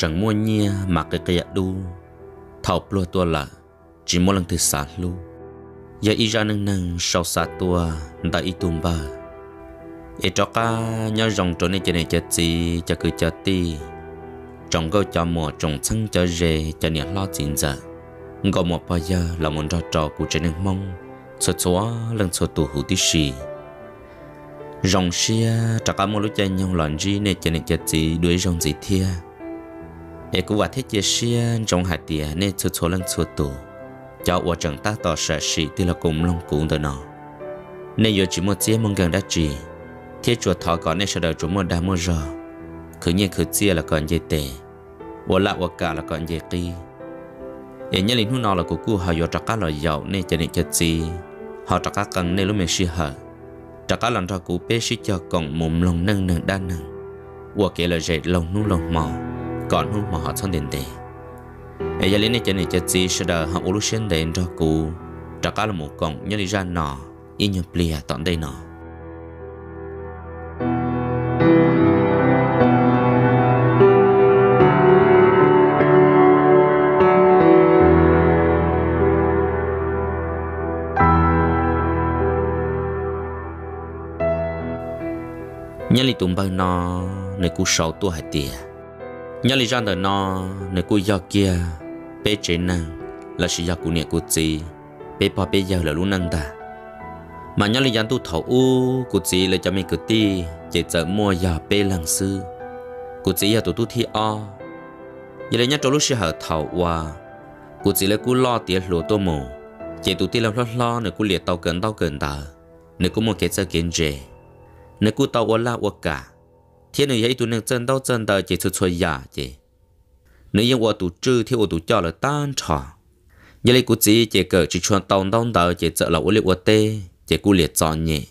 chẳng mua nhia mà cái cây đu thọc lua tua là chỉ mua lần thứ xa lu giờ y ra nâng nâng sau xa tua đã y tùm ba e cho ca nhớ dòng chỗ này chơi này chơi gì chơi cứ chơi ti trong câu cho mùa trồng xăng cho rề cho nhà lo chín giờ gọi một bao giờ là muốn ra trò của chơi nâng mong sốt xóa lần sốt tù hữu tí xì dòng xia trả cả một lúc chơi nhau loạn gì này chơi này chơi gì đuổi dòng gì thia ê cũng thế chia sẻ trong hạt địa nên chút số lần số tổ cháu và chẳng ta tỏ sợ sĩ thì là cùng lòng cũng được nó nên giờ chỉ một chia mong gần đã chỉ thế chùa thọ có nên sau đầu chúng một đa mua rồi cứ nhiên cứ chia là còn dễ tệ và lạ và cả là còn dễ kỳ ê nhớ lính hôm nào là của cô họ giờ trắc cá lời giàu nên cho nên cho chi họ trắc cá cần nên lúc mình suy hở trắc cá lần ra cũ bé suy cho còn mồm lòng nâng nâng đa nâng và kể là dệt lòng nu lòng màu còn hú mà họ thân đến đây ấy giờ lên này chân này chân gì sẽ đợi họ ulu xuyên đến cho cụ trả cả là một con nhớ đi ra nọ yên nhập lìa tận đây nọ nhớ lì tụng bao nọ nơi cú sầu tua hai tiệt nhớ lý do đó nó nếu cô giờ kia bé chế năng là sự giờ của nhà cô chị bé bỏ bé giờ là luôn năng ta mà nhớ lý do tu thầu u cô chị là cho mình cứ ti chỉ sợ mua giờ bé lăng sư cô chị giờ tụi tu thi o giờ đây nhớ cho lúc sự hở thầu hòa cô chị là cô lo tiền lúa tô mồ chỉ tụi ti làm lo lo nếu cô liệt tàu gần tàu gần ta nếu cô mua cái sợ kiến chế nếu cô tàu quá la quá cả thiên nữ ấy tụi nàng chân đau chân đời chỉ xuất xuất giả chỉ nếu như tôi tụi trừ thì tôi cho là tan trò giờ lấy cụ chỉ chỉ cỡ chỉ chuyện tàu đâu đời chỉ sợ là ủi liệu tê chỉ cụ liệt cho nhỉ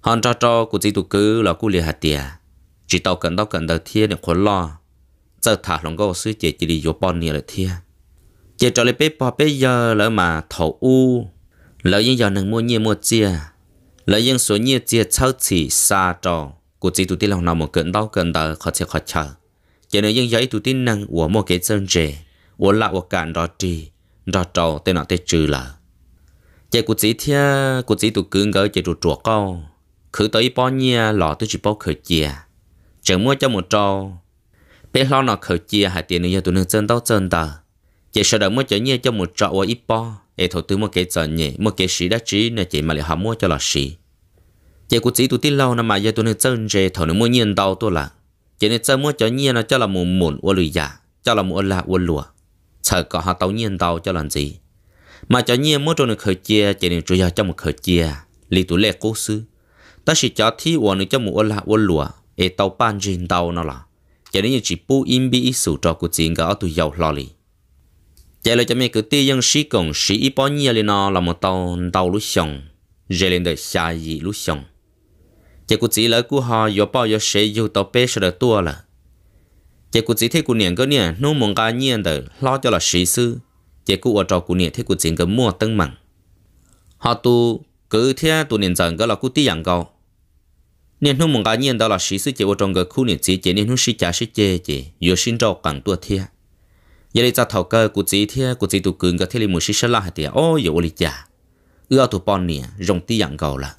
hòn cho cho cụ chỉ tụi cứ là cụ liệt hạt tiề chỉ tàu cần tàu cần đời thiên nữ khó lo giờ thả lòng có sư chỉ chỉ đi vô bọn nhỉ là thiên chỉ cho lấy bé bò bé giờ lỡ mà thầu u lỡ những giờ nàng mua nhiều mua chia lỡ những số nhiều chia sau chỉ xa trò cụ chỉ tụi tin lòng nào một cơn đau cơn đau khó chịu khó chờ, chỉ nên những giấy tụi tin năng của một cái chân trẻ của lạ của cạn đó trì đó trò tên nó tên trừ là Chỉ cụ chỉ thia cụ chỉ tụi cứng gỡ chỉ tụi trùa con khử tới bao nhiêu lọ tới chỉ bao khởi chia chẳng mua cho một trò bé lo nó khởi chia hai tiền nữa tụi nương chân đau chân đau chỉ sợ đợi mua cho nhiều cho một trò của ít bao để thầu tư một cái chân nhẹ một cái sĩ đã trí nên chỉ mà lại họ mua cho là sĩ chỉ có chỉ tụi tí lâu năm mà giờ tụi nó chân rề thầu nó mua nhiên đau tôi là chỉ nên chân mua cho nhiên là cho là một muộn ô lười giả cho là một là ô lùa sợ có họ tàu nhiên đau cho làm gì mà cho nhiên mua cho nó khởi chia chỉ nên chủ yếu cho một khởi chia lì tụi lệ cố sư ta chỉ cho thi ô nó cho một ô là ô lùa ê tàu ban riêng đau nó là chỉ nên chỉ bù im bi ít cho của chính cả tụi giàu lo lì chỉ là cho mẹ cứ tiêu dân sĩ công sĩ ít bao nhiêu lên nó là một tàu tàu lúc xong rề lên đời xa gì lúc xong chỉ cụ chỉ lỡ cụ họ yo bao yo sẽ yo tàu bé sẽ được tua là chỉ cụ chỉ thấy cụ niệm cái niệm nô mong cái niệm đời lo cho là sĩ sư chỉ cụ ở trò cụ niệm thấy cụ chỉ cái mua tân mặn họ tu cứ thế tu niệm rằng cái là cụ tiếc rằng câu niệm nô mong cái niệm đó là sĩ sư chỉ ở trong cái khu niệm chỉ chỉ niệm nô sĩ cha sĩ chê chỉ yo xin trâu cẳng tua thế giờ đây ta thầu cơ cụ chỉ thế cụ chỉ tu cường cái thế là một sĩ sẽ la hạt tiền ô yo lịch cha ưa tu pon niệm rong tiếc rằng câu là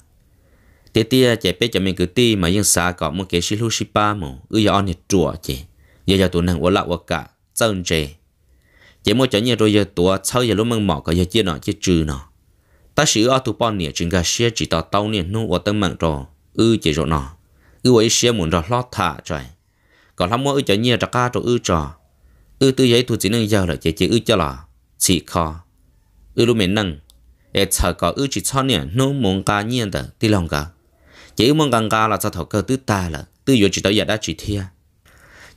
tê tê à, chạy bé cho mình cứ ti mà vẫn xa có một cái xí lưu xí ba mù ư giờ ăn nhật chùa chị giờ giờ tụi nàng ủa lạ ủa cả chân chị chỉ mua cho như rồi giờ tụa sau giờ lúc mừng mỏ cái giờ chết nọ chết trừ nọ ta sử ở tụ bọn nè chừng cả xe chỉ tỏ tàu nè nu ủa tâm mạng rồi ư chỉ rồi nọ ư ấy xe muốn rồi lót thả trời còn lắm mua ư cho như ra ca rồi ư trò ư tư giấy tụi chỉ nâng giờ là chỉ chị ư cho là chỉ khó ư lúc mình nâng เอชก็อือจิตชอนเนี่ยนู้มงกาเนี่ยแต่ที่ลองกา chỉ muốn gần ga là sao thầu cơ tứ ta là tứ vừa chỉ tới giờ đã chỉ thia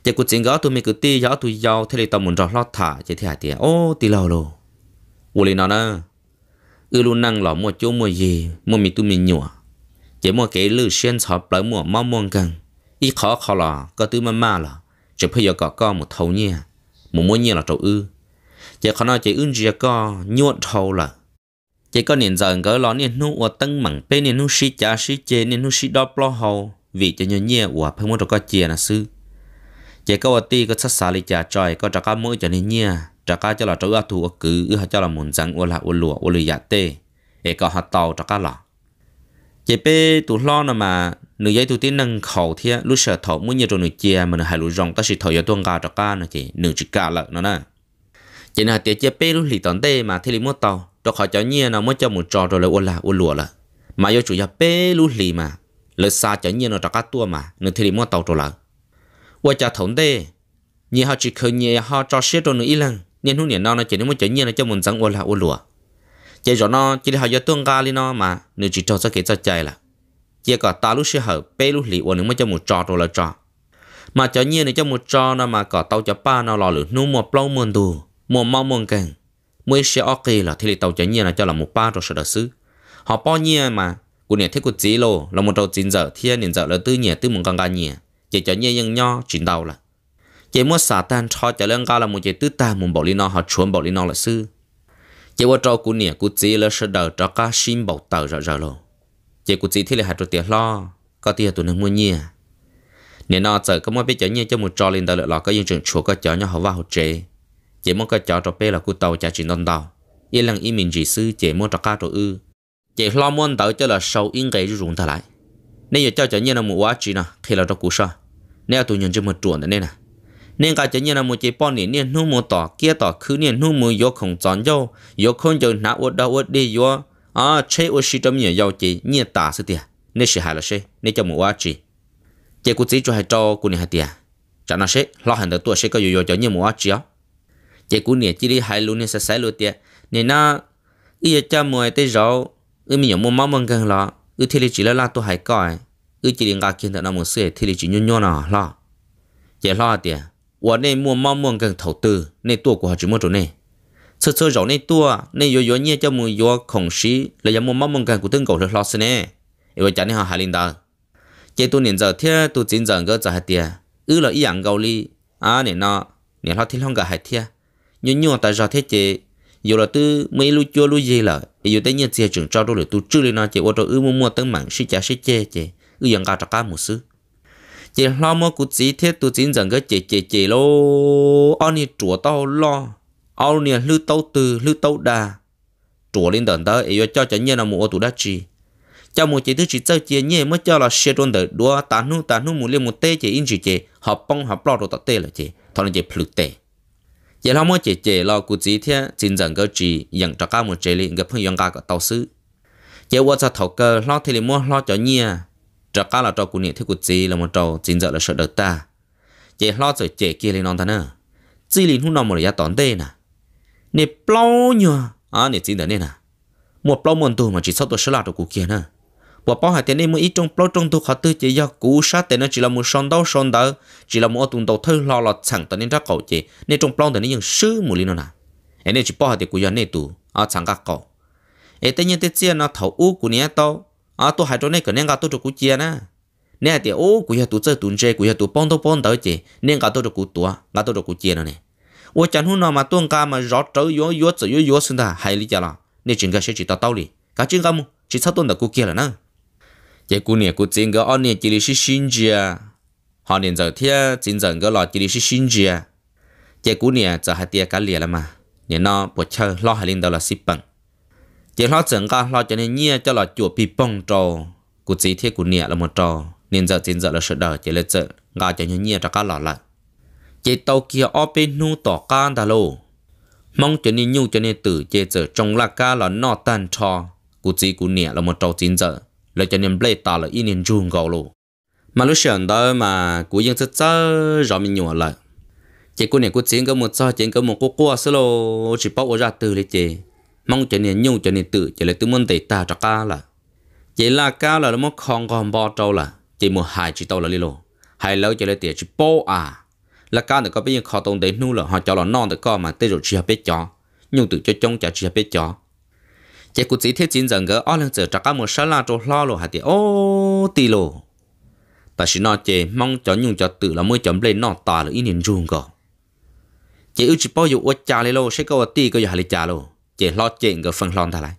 chỉ cuộc chiến đó tôi mới cứ ti gió tôi giàu thế thì tao muốn rõ lót thả chỉ thế hả tiền ô ti lâu lô vô lý nó nè ư luôn năng lỏ mua chỗ mua gì mua mì tôi mì nhủa chỉ mua cái lư xuyên sọp lại mua mau mua gần ít khó khó là có tứ mà mà là chỉ phải giờ có một thầu nhia một mua nhia là trâu ư chỉ khó nói chỉ ưng gì có nhuận thầu là chỉ có niên giờ gỡ lo niên nu ở tân mảng bên niên nu si cha si chê niên nu si đo lo hầu vì cho nhiều nhiều của phải muốn được có chia là sư chỉ có ở ti có sát xả li cha trời có trả cá mỗi cho nên nhiều trả cá cho là trâu ở thủ ở cứ ở cho là muốn rằng ở là ở lụa ở lụa tê để có hạt tàu trả cá lọ chỉ pe tụ lo nè mà nữ giấy tụ tiên nâng khẩu thế lúc sợ thọ muốn nhiều rồi nữ chia mà nữ hai lũ rong ta chỉ thọ giờ tuôn gà trả cá nữa chỉ nữ chỉ cả lợn nữa nè chỉ là tiệt chỉ pe lúc lì tòn tê mà thế lì mua tàu đó khỏi cho nhiên nó mới cho một trò rồi là ô là ô lùa là mà do chủ nhà bê lú lì mà lời xa cho nhiên nó cho cá tua mà nên thì mua tàu rồi là ô cho thống đê nhị họ chỉ khơi nhị họ cho xét rồi nữa ít lần nhưng hôm nay nó nó chỉ nên mới cho nhiên nó cho một răng ô là ô lùa chỉ rồi nó chỉ họ cho tương ga li nó mà nên chỉ cho cho cái cho chạy là chỉ có ta lúc sẽ hở bê lú lì ô nữa mới cho một trò rồi là trò mà cho nhiên nó cho một trò nó mà có tàu cho ba nó lò lửa nu một plau muôn đù một mau muôn càng mới sẽ ok là thế thì tàu chở nhiên là cho là một ba rồi sợ đỡ xứ họ bao nhiêu mà của nè thế của chỉ lô là một trâu chín giờ thiên nền giờ là tư nhẹ tư mừng càng càng nhẹ chỉ cho nhiên nhưng nho chuyển đầu là chỉ muốn xả tan cho cho lên cao là một chỉ tư ta muốn bảo lý nó họ chuẩn bảo lý nó là sư chỉ qua trâu của nè của chỉ là sợ đỡ cho cá xin bảo tàu rồi rồi lô chỉ của chỉ thế là hai trâu tiền lo có tiền tụi nó mua nhẹ nè nó giờ có mua biết chở nhiên cho một trò lên tàu là có những trường chùa có chở nhau họ vào họ chế chỉ muốn cái chó cho bê là cú tàu chạy trên non đào yên lặng im mình chỉ sư chỉ muốn cho cá trò ư chỉ lo muốn tàu cho là sâu yên cái rụng thà lại nên giờ cho chả nhiên là một quá chỉ nè khi là cho cú sa nên tụi nhận cho một chuồn nên nè nên cái chả nhiên là một chỉ bao nè nè nu một tỏ kia tỏ cứ nè nu một yếu không chọn dâu yếu không chọn nã uất đau uất đi yếu à chế uất sĩ trong nhà giàu chỉ nhiên tả sự tiền nên sẽ hại là sẽ nên cho một quá chỉ chỉ cú chỉ cho hai trò cú này hai tiền chả nó sẽ lo hành được tuổi sẽ có yếu yếu cho nhiên một quá chỉ á chỉ cú nè chỉ đi hai luôn nè sẽ sai luôn tiệt nè nó ý cha mua tới rồi ư mình nhổ mua máu mông gần lo ư thì chỉ là la tôi hai coi ư chỉ đi ngã kiến thật nó một sợi thì chỉ nhon nhon nó lo chỉ lo tiệt và nên mua máu mông gần thầu tư nên tua của họ chỉ mua chỗ này sơ sơ rồi nên tua nên yo yo nhẹ cho mua yo khổng sĩ là giờ mua máu mông gần của tương cầu lo xin nè ư chả nên họ hai linh đạo chỉ tôi niệm giờ thế tôi chính giờ cái giờ hai tiệt ư là ý dạng gạo li à nè nó nè họ thiên long cả hai tiệt nhớ nhớ tại sao thế chị dù là tư mấy lu chua lu gì là dù tới nhớ chị trường trao đôi là tu chưa lên nói chị ô tô ư mua mua tấn mạng sĩ trả sĩ chê chị ư dần cao trả cá một xứ chị lo mua cụ chỉ thế tu chính dần cái chị chị chị lô ông đi chùa tao lo ông nè lưu tao từ lưu tao đà chùa lên tận tới ấy cho chẳng nhớ là mua tu đã chi cho một chị thứ chỉ chơi chị nhé mới cho là xe trôn tới đua tán nu tán nu một liên một tê chị in chị chị học bông học lo rồi tao tê là chị thôi là chị phượt tê giờ làm mỗi chế chế lo cụ chỉ thế chính rằng cái gì nhận cho các một chế liền cái phương cả cái tàu sư giờ vợ cho thầu cơ lo thì mua lo cho nhia cho các là cho cụ niệm thế cụ chỉ là một trò chính giờ là sợ được ta giờ lo rồi chế kia liền non thế nữa chỉ liền hôm nào một giờ tón tê nè nè bao nhiêu à nè chính giờ nè nè một bao một tu mà chỉ sau tuổi sáu là được cụ kia nữa và bao hạt tiền em ít trong bao trong thu khát tư chỉ do cú sát tiền nó chỉ là một son đau son đỡ chỉ là một tuần đầu thôi lo lo chẳng tận nên ra cầu chế nên trong bao tiền nó dùng sư một lý nó nà em nên chỉ bao hạt tiền của dân này tụ à chẳng cả cầu em tất nhiên tất nhiên nó thấu u của nhà tao à tôi hai chỗ này cần nên cả tôi cho cú chia nè nè thì ô của nhà tụ chơi tuần chơi của nhà tụ bao đâu bao đỡ chế nên cả tôi cho cú tua cả tôi cho cú chia nè ô chẳng hôm nào mà tuần ca mà rót trớ yếu yếu trở yếu yếu sinh ra hay lý chả là nên chính cái sẽ chỉ tao tao đi cả chính cái mu chỉ sao tuần đã cú kia là nè chế cú nè cú chính cái ông nè chỉ là sinh ra họ nè giờ thế chính giờ cái lọ chỉ là sinh ra chế cú nè giờ hai tia cá lìa mà nè nó bộ chơi lo hai linh đầu là xịt bằng chế lo chừng cái lo cho nên nhia cho lọ chuột bị bong trò cú chỉ thế cú nè là một trò nên giờ chính giờ là sợ đời chỉ là sợ gà cho nên nhia cho cá lọ lại chỉ tàu kia ở bên nu tỏ can ta lô mong cho nên nhu cho nên tử chế giờ trong là cá là nọ tan trò cụ chỉ cú nè là một trò chính giờ là cho nên bây ta là yên nên chuông gạo luôn mà lúc sáng đó mà cũng vẫn sẽ chơi rõ mình nhỏ lại chỉ có này có chiến có một cho chiến có một cô qua xí lô chỉ bảo ra từ lấy chị mong cho nên nhung cho nên tự chỉ là tự muốn để ta cho cá là chỉ là cá là nó mất không còn bao trâu là chỉ một hai chỉ tàu là đi lô hai lâu chỉ là tiền chỉ bảo à là cá được có biết giờ khó tồn để nuôi là họ cho là non được có mà tới rồi chỉ biết cho nhung tự cho trông chả chỉ biết cho chỉ cụ chỉ thiết chiến dần cái ở lần giờ trả cả một sáu la trâu lo lo hạt thì ô tì lo ta chỉ nói chỉ mong cho những cho tự là mới chấm lên nọ tà là ít nhìn chung cơ chỉ ưu chỉ bao nhiêu uất cha lên lô, sẽ có tì có giờ hạt cha lô, chỉ lo chuyện cái phần lon thà lại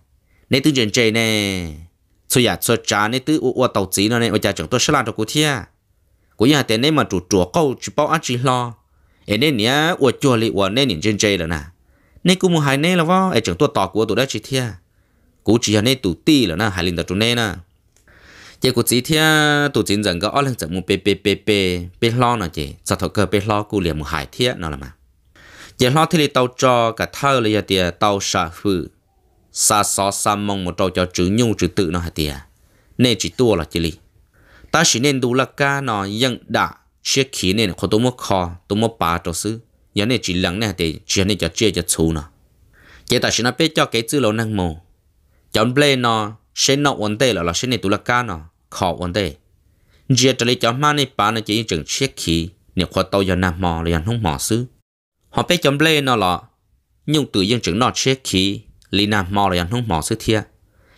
nên tư chuyện chơi nè suy ra suy trả nên u uất tàu chỉ nó nên uất cha chẳng tôi sáu la trâu cụ thia cụ nhà tiền nên mà chủ chùa câu chỉ bao ăn chỉ lo nên nhá uất chùa lì uất nên nhìn chuyện chơi rồi nè nên cũng một hai nè là vợ ai chẳng tôi tỏ của tôi đã chỉ thia cú chỉ hắn tụ ti là na hai linh đó chúng nè chỉ cú chỉ thia tụ chính rằng có lên chẳng một bê bê bê bê bê lo nè chị sao thọ cơ bê lo cú liền một hải thia nó là mà chỉ lo thì tàu cho cả thơ là giờ tiệt tàu sa phư sa so sa mong một trâu cho chữ nhung chữ tự nó hả tiệt nên chỉ tua là chỉ li ta chỉ nên đủ là ca nó yên đã chiếc khí nên có tôi mua kho tôi mua bà cho sư giờ này chỉ lắng này thì chỉ này cho chia cho chú nó chỉ ta chỉ nó biết cho cái chữ lâu năng mồ chọn ple nó sẽ nó ổn tệ là là sẽ này tụ là ca nó khó ổn tệ giờ trở lại chọn mà này bán nó chỉ những chiếc khí nếu khoa tàu giờ nam mò là không mò xứ họ bé chọn ple nó là nhưng tự nhiên chừng nó chiếc khí lì nam mò là không mò xứ thiệt.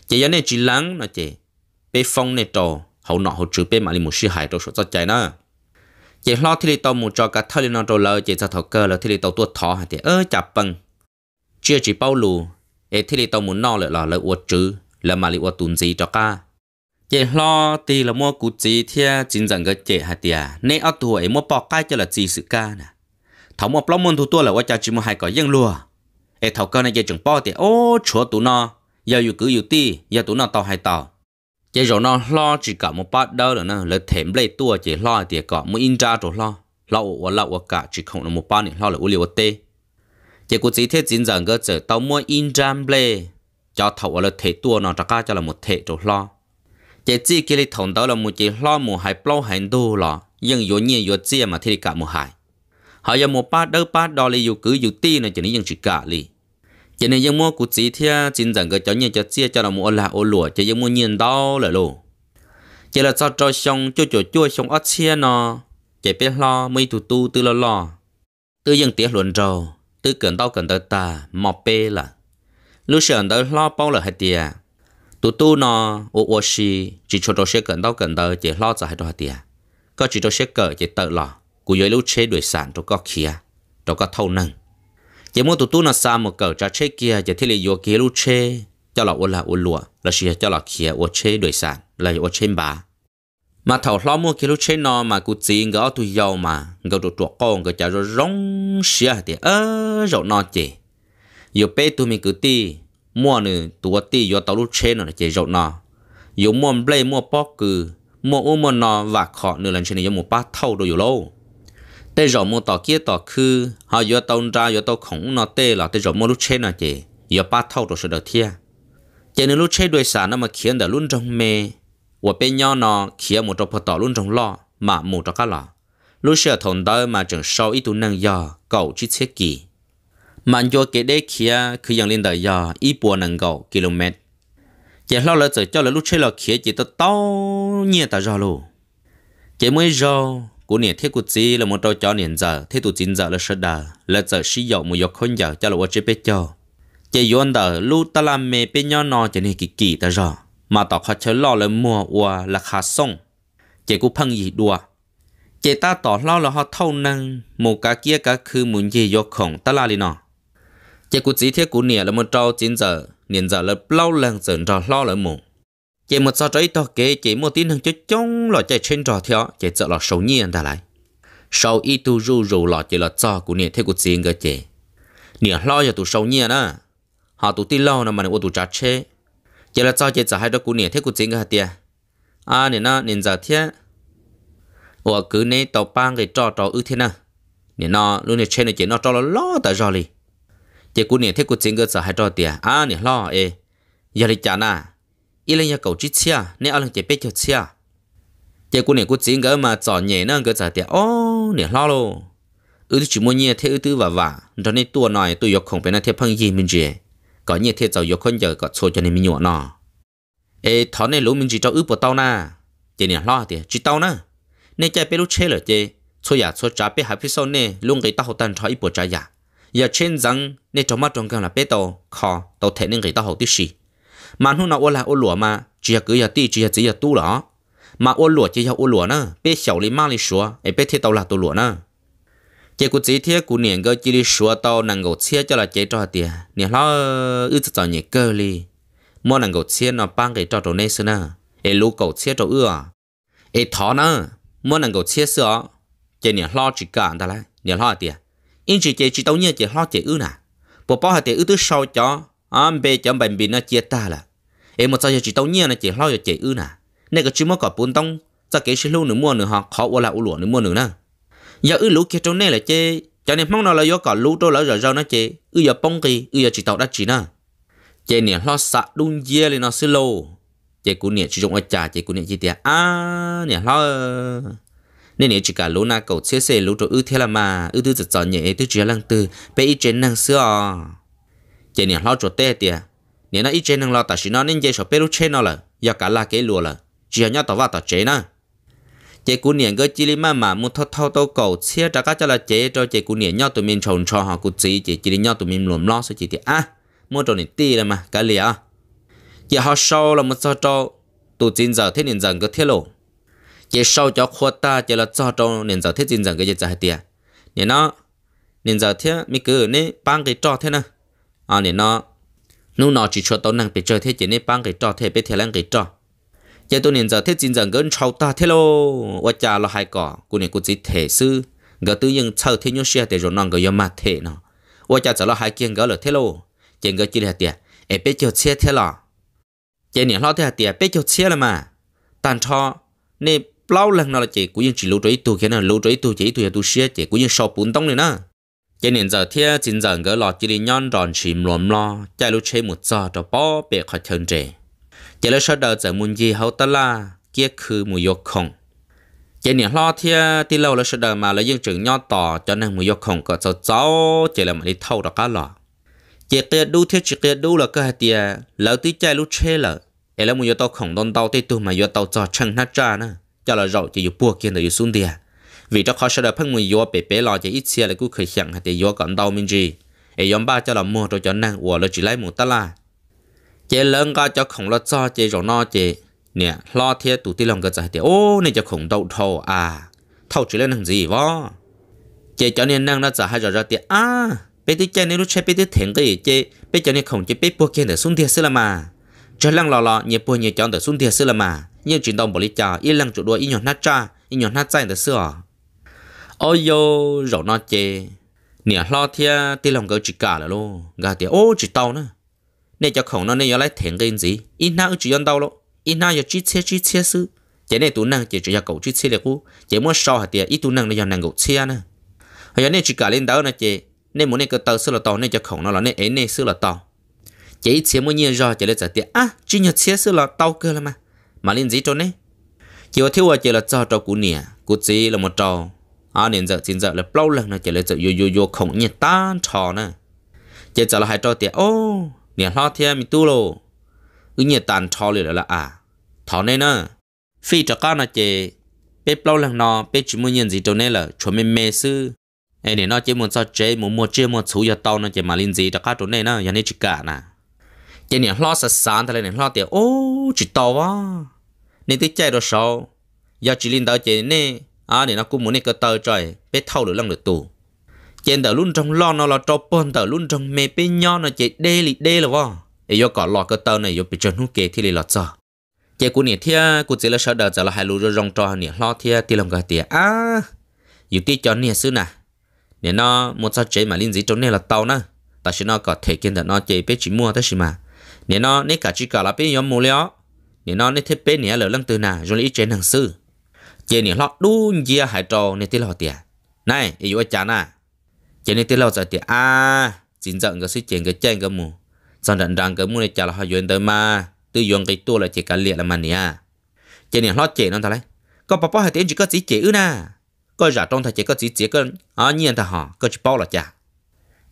chỉ giờ này chỉ lắng nó chỉ bé phong này trò hậu nọ hậu chữ bé mà lì một sư hại trò số cho chạy nữa chỉ lo thì tàu một trò cả thôi lên nó trò lơ chỉ cho thọ cơ là thì tàu tuột thọ thì ơ chập bằng chưa chỉ bao lù ế thì lì tàu muốn nó lại là lợi uất chữ là mà lì uất tuân gì cho cả chế lo thì là mua cụ gì thia chính rằng cái chế hạt tiền nè ở tuổi mua bỏ cái cho là gì sự cả, nè thảo mua plom môn thu tua là qua cho chỉ mua hai cỏ dân lùa ế thảo con này chế chẳng bỏ thì ô chúa tụ nó giờ yêu cứ yêu ti giờ tụ nó tàu hay tàu chế rồi nó lo chỉ cả một bát đâu rồi nè là thèm lấy tua chế lo thì có mua in ra rồi lo lo uất lo uất cả chỉ không là một bát này lo là u liều tê chỉ cụ chỉ thiết chính rằng cái chữ tàu mua in trang ble cho thầu là thể tua nó ra cho là một thể chỗ lo chỉ chỉ kia là thằng đó là một chỉ lo một hai bao hai đồ lo nhưng yếu nhiên yếu chia mà thì cả một hai họ giờ một ba đôi ba đó là yếu cứ yếu ti này chỉ nên chỉ cả đi, chỉ nên nhưng mua cụ chỉ thiết chính rằng cái cho nhiên cho chia cho là một là ô lụa chỉ nhưng mua nhiên đó là lô chỉ là cho cho xong cho cho cho xong ở chia nó chỉ biết lo mấy tụ tu từ lo lo từ dùng tiếc luôn rồi tư cần tao cần tao ta mò bê là lúc sờn tao lo bao là hai tia tụ tu nó ô ô xì chỉ cho tao sẽ cần tao cần tao chỉ lo cho hai đôi tia có chỉ tao sẽ cỡ chỉ tự lo cú dưới lúc chế đuổi sản tao có kia tao có thâu nâng chỉ muốn tụ tu nó xa một cỡ cho chế kia chỉ thiết lý vô kia lúc chế cho là ô là ô lụa là xì cho là kia ô chế đuổi sản là ô chế bả mà thầu lo mua cái lúc chế nó mà cụ chỉ ngỡ tôi giàu mà ngỡ được chuột con ngỡ chả rồi rong xia thì ơ rồi nó chỉ giờ bé tôi mình cứ ti mua nữa tôi ti giờ tàu lúc chế nó chỉ rồi nó giờ mua play mua bóc cứ mua u mua nó và khó nữa lần trên này giờ mua ba thâu đồ lâu tê rồi mua tàu kia tàu khư họ giờ tàu ra giờ tàu khổng nó tê là tê rồi mua lúc chế nó chỉ giờ ba thầu đồ sửa được thia chỉ nên lúc chế đuôi sản nó mà khiến được luôn trong mê 我被鸟呢，起木着破道路中了，马木着个了。lúc xưa thằng đó mà chẳng sau ít tu năng giờ cậu chỉ thiết kỳ mà do cái đấy kia cứ dần lên đời giờ km chỉ lo là chỉ cho lúc chơi là kia chỉ tao tao nhẹ ta rồi mới rồi của nè thiết của là một trò cho nè giờ thế tụ chín giờ là sợ đà là giờ sử dụng một giọt không cho là quá chế bé cho chỉ yon đời lúc ta làm mẹ bé nhỏ nọ chỉ nè kỳ kỳ ta mà tỏ khó chớ lo là mua ua là khá sông chế cũng phân gì đùa chế ta tỏ lo là họ thâu năng một cá kia cá khứ muốn gì vô khổng ta la đi nọ chế cũng chỉ thiết của nè là một trâu chín giờ niên giờ là lâu lần dần trò lo là mù chế một sao trái to kế chế một tin hàng cho chống lo chạy trên trò theo chế sợ là xấu nhiên ta lại sau ít tu rù rù lo chế là cho của nè thế của chiến cơ chế nè lo cho tụ xấu nhiên á họ tụ tin lo là mà nè của tụ trả chế giờ là cho chị trả hai đứa cú nè thế cú chính cái hạt tiền à nè nó nè giờ thế ủa cứ nè tàu băng cái trò trò ư thế nào nè nó luôn nè trên này chị nó trò nó lo tại rồi đi chị cú nè thế cú chính cái trả hai trò tiền à nè lo ê giờ đi trả nà ít lên nhà cầu chít xe nè ăn lên chị biết cho xe chị cú nè cú chính cái mà trả nhẹ nó cái trả tiền ô nè lo luôn ư chỉ muốn nhẹ thế ư thứ và vả cho nên tua này tôi yok không phải là thế phong gì mình chơi có như thế giàu yêu con giờ có số cho nên mình nhỏ nọ ê thọ này lũ mình chỉ cho ướp bộ tao na chị nè lo thì chỉ tao na nên chạy bé lũ chế là chị số nhà số trả bé hai phía sau nè luôn cái tao hậu tan cho ít bộ trả nhà giờ trên rằng nên trong mắt trong cái là bé tao khó tao thể nên cái tao hậu tí gì mà hôm nào ô là ô lúa mà chỉ là cứ giờ tí chỉ là chỉ là tu đó mà ô lúa chỉ là ô lúa nữa bé xảo lý mang lý số ấy bé thế tao là tu lúa nữa chế cụ chỉ thiết của niệm cơ chỉ đi xua tàu nàng gỗ chia cho là chế cho tiền niệm lo ư cho nhẹ cơ li mua nàng gỗ chia nó băng cái cho đồ này xưa nè ê lú gỗ chia cho ưa ê thọ nè mua nàng gỗ chia xưa chế niệm lo chỉ cả ta lại niệm lo tiền in chỉ chế chỉ đâu nhẹ chế lo chế ư nè bố bao hạt chế ư tứ sau cho ăn bê cho bệnh bị nó chia ta là ai một sao chỉ đâu nhẹ nó chế lo chế ư nè nên cái chỉ mua cả bốn tông cho cái xí lưu nữa mua nữa họ khó quá là u lụa nữa mua nữa nè giờ ư lũ kia trong này là chê cho nên mong nó là do cả lũ trâu lỡ rồi rau nó chê ư giờ bông kỳ ư giờ chỉ tàu đã chỉ nè chê nè lo sạ đun dê lên nó xí lô chê cú nè chỉ dùng ở trà chê cũng nè chỉ tiệt à nè lo nên nè chỉ cả lũ na cầu xê xê lũ trâu ư thế là mà ư thứ giật giật nhẹ thứ chỉ lăng từ, bé ít trên năng xưa chê nè lo chỗ tê tiệt nè nó ít trên năng lo tại chỉ nó nên chê sợ bé lũ trên nó là giờ cả là cái lùa là chỉ nhớ tàu vào tàu chế nè chế cú niệm cái chỉ mà mà muốn thô thâu tàu cầu xe trả cá cho là chế cho chế cú niệm nhau tụi mình trồng cho họ cú chỉ chế chỉ nhau tụi mình lùm lo sẽ chỉ thì à mua cho này tì là mà cái lìa chế họ sau là một cho cho tụi chín giờ thế nên dần cái thiết lộ chế sau cho khoa ta chế là cho cho nên giờ thế chín giờ cái chế giải tiền nên nó nên giờ thế mình cứ nên băng cái cho thế nè à nên nó nó nó chỉ cho tao năng bị chơi thế chỉ nên băng cái cho thế bị thế lăng cái cho giờ tôi nên giờ thiết chính rằng gần sau ta thế lo, và cha là hai cỏ cô này cô chỉ thể sư gỡ tự nhiên sau thế nhau xe để rồi non gỡ mà thế nó và cha giờ là hai kiện gỡ là thế lo, chuyện gỡ chỉ là tiền em biết cho xe thế lo, chuyện này lo thế là tiền biết cho xe là mà tàn cho nên bao lần nào là chị cũng chỉ lưu trữ tôi cái nào lưu trữ tôi chỉ tôi tôi xe chị cũng sau bốn tông này nè cho nên giờ thế chính rằng gỡ lọ chỉ là nhon tròn chìm lồm lo chạy lưu chế một giờ cho bó bể khỏi thân trẻ chỉ là sau đầu giờ muốn gì hậu ta là kia khứ mùi dục không chỉ niệm lo thia ti lâu là sau đầu mà là dân trưởng nho tỏ cho nên mùi dục không có cháu cháu chỉ là mà đi thâu đó cả lọ chỉ kia đu thiết chỉ kia đu là cơ hạt tia lỡ tí chai lúc chê lỡ ấy là mùi dục tao không đón tao tí tu mà dục tàu cho chân nát ra nữa cho là rậu chỉ dục bua kia là dục xuống tia vì cho khó sau đầu phân mùi dục bể bể lo chỉ ít xe là cứ khởi hiện hạt tia dục còn đau mình gì ấy yom ba cho là mua rồi cho năng uổng là chỉ lấy mù ta la chế lớn có cho khổng lồ cho chế rồi nó chế nè lo thế tụ tí lòng cái giải thế ô này cho khổng đầu thầu à thầu chỉ lên thằng gì vó chế cho nên năng nó giải hai rồi ra tiền à bây giờ chế nên lúc chế bây giờ thèm cái gì chế bây giờ nên khổng chế bây buộc kia để xuống thiệt xí là mà cho lăng lò lò nhẹ buộc nhẹ chọn để xuống thiệt xí là mà nhưng chuyển động bỏ lý trà yên lăng chủ đuôi yên nhọn nát cha yên nhọn nát chạy để sửa, ôi yo rồi nó chế nè lo thế tí lòng cái chỉ cả là luôn gà tiền ô chỉ tàu nữa nên cho khổng nó nên cho lấy thèn cái gì ít nào chỉ ăn đâu lo ít nào cho chỉ chia chỉ chia sư chỉ nên tụ năng chỉ chỉ cho cậu chỉ chia được u chỉ muốn sau hạt tiền ít tụ năng nên cho năng cậu chia nè hay nên chỉ cả lên đầu nè chỉ nên muốn nên cái tàu sư là tàu nên cho khổng nó là nên ấy nên sư là tàu chỉ ít chia muốn nhiều do chỉ là trả tiền à chỉ nhờ chia sư là tàu cơ là mà mà lên gì cho nên chỉ có thiếu à chỉ là cho cho cú nè cú chỉ là một trò à nên giờ xin giờ là bao lần nè chỉ là giờ yo yo yo khổng nhiệt tan trò nè chỉ trả là hai trò tiền ô เนี่ยล้อเทียมีตู้โลอึเนี่ยตันทอเลยละอ่ะทอเนี่ยนะฟีจะก้าวนะเจเป๊ปเล่าหลังนอเป๊จิมุนยันจีตัวเนี่ยละชวนเมเมซื้อไอเนี่ยนอเจมุนซอเจมุนมัวเจมุนสูยาเตานะเจมาลินจีตะก้าตัวเนี่ยนะยันนี่จิกานะเจเนี่ยล้อสัสสานทะเลเนี่ยล้อเตียโอ้จิตตอวะเนี่ยติใจเราเศร้ายาจิลินเตาเจเนี่ยอ่าเนี่ยนะกูมุนเนี่ยก็เตาใจเป๊เท่าหรือลังหรือตัว chén tờ luôn trong lo nó là trò bòn tờ luôn trong mẹ bên nhau nó chạy đê lì đê là vò để do cỏ lo cái tờ này do bị cho nó kề thì lì lọt sao chế của nè thia của chỉ là sợ đợt giờ là hai lũ rồi rong trò nè lo thia ti lòng cái tiệt à dù ti cho nè xứ nè nè nó một sao chế mà linh dị trốn nè là tàu nè ta sẽ nó có thể kiến được nó chế bé chỉ mua tới xí mà nè nó nè cả chỉ cả là bé nhóm mua léo nè nó nè thiết bé nè lỡ lăng từ nè rồi ít chế năng sư chế nè lo đun chia hải trò nè ti lò tiệt này ý vô chán à chỉ nên tiết lâu giờ thì à chín dẫn cái sự chuyện cái chân cái mù sau đợt rằng cái mù này chả là họ duyên tới mà tư duyên cái tua là chỉ cả liệt là mà nè chỉ nên lót chỉ nó thôi, lấy có bà bó hai tiếng chỉ có chỉ chỉ ư na có giả trong thà chỉ có chỉ chỉ có à nhiên thà họ có chỉ bao là chả à,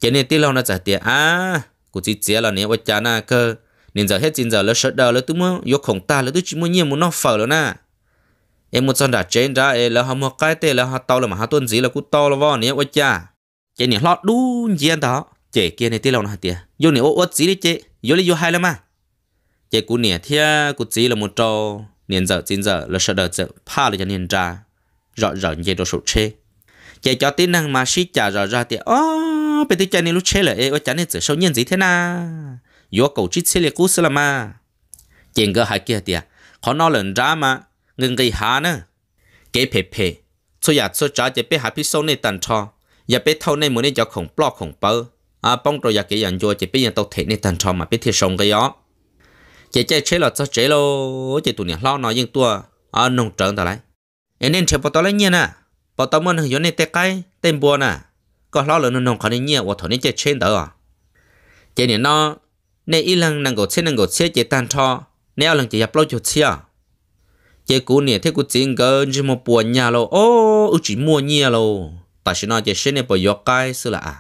chỉ nên tiết lâu nó giờ thì à cụ chỉ chỉ là nè, nếu cha na cơ nên giờ hết chính giờ lỡ sợ đờ lỡ tôi muốn vô khổng ta lỡ tôi chỉ muốn nhiên muốn nó phở lỡ na em muốn xong đã trên ra là họ mua cái tê là họ tao là mà họ tuân gì là cú tao là vò nếu cha chế nè lo đu nhiên đó chế kia này tí lâu nó tía vô nè ô ô gì đi chế vô lấy vô hai lắm mà chế cú nè thia cú gì là một trò niên giờ chín giờ là sợ đợt giờ pa là cho niên ra rõ rõ như đồ sụt chế chế cho tí năng mà xí chả rõ ra tía ô bây tí chơi này lúc chế là ê ô chán này chỉ sâu nhiên gì thế na vô cầu chít xí lệ cú xí là mà chế ngỡ hai kia tía khó nó lần ra mà ngừng gây hà nè, kế phê phê số nhà số trả chế bé hai pí sâu này tàn cho อย่าไปเท่าในมือนี่จะของปลอกของเปอร์อาป้องตัวอยากเกี่ยนจัวจะไปยังตัวเทนี่ตันชอมาไปที่ชงก็ยอเจ๊เจ๊เชลอจะเจ๊โลเจ๊ตัวเนี่ยล้อน้อยยิงตัวอานงเจิงแต่ไรเอ็นเอ็นเชลปตอไรเนี่ยนะปตอมันอยู่ในเตะไกเต็มบัวน่ะก็ล้อเลยนงเขาเนี่ยว่าถอนี่เจ๊เชนเด้อเจ๊เนี่ยน้อในอีหลังนั่งก็เชนนั่งก็เชเจ๊ตันชอเนี่ยหลังจะยับล้อจุดเชียเจ๊กูเนี่ยเท่กูจริงเกินจะมาปวดเนี่ยโลโอ้อุจิมัวเนี่ยโล ta chỉ nói chỉ xin này bởi gió cái xưa là à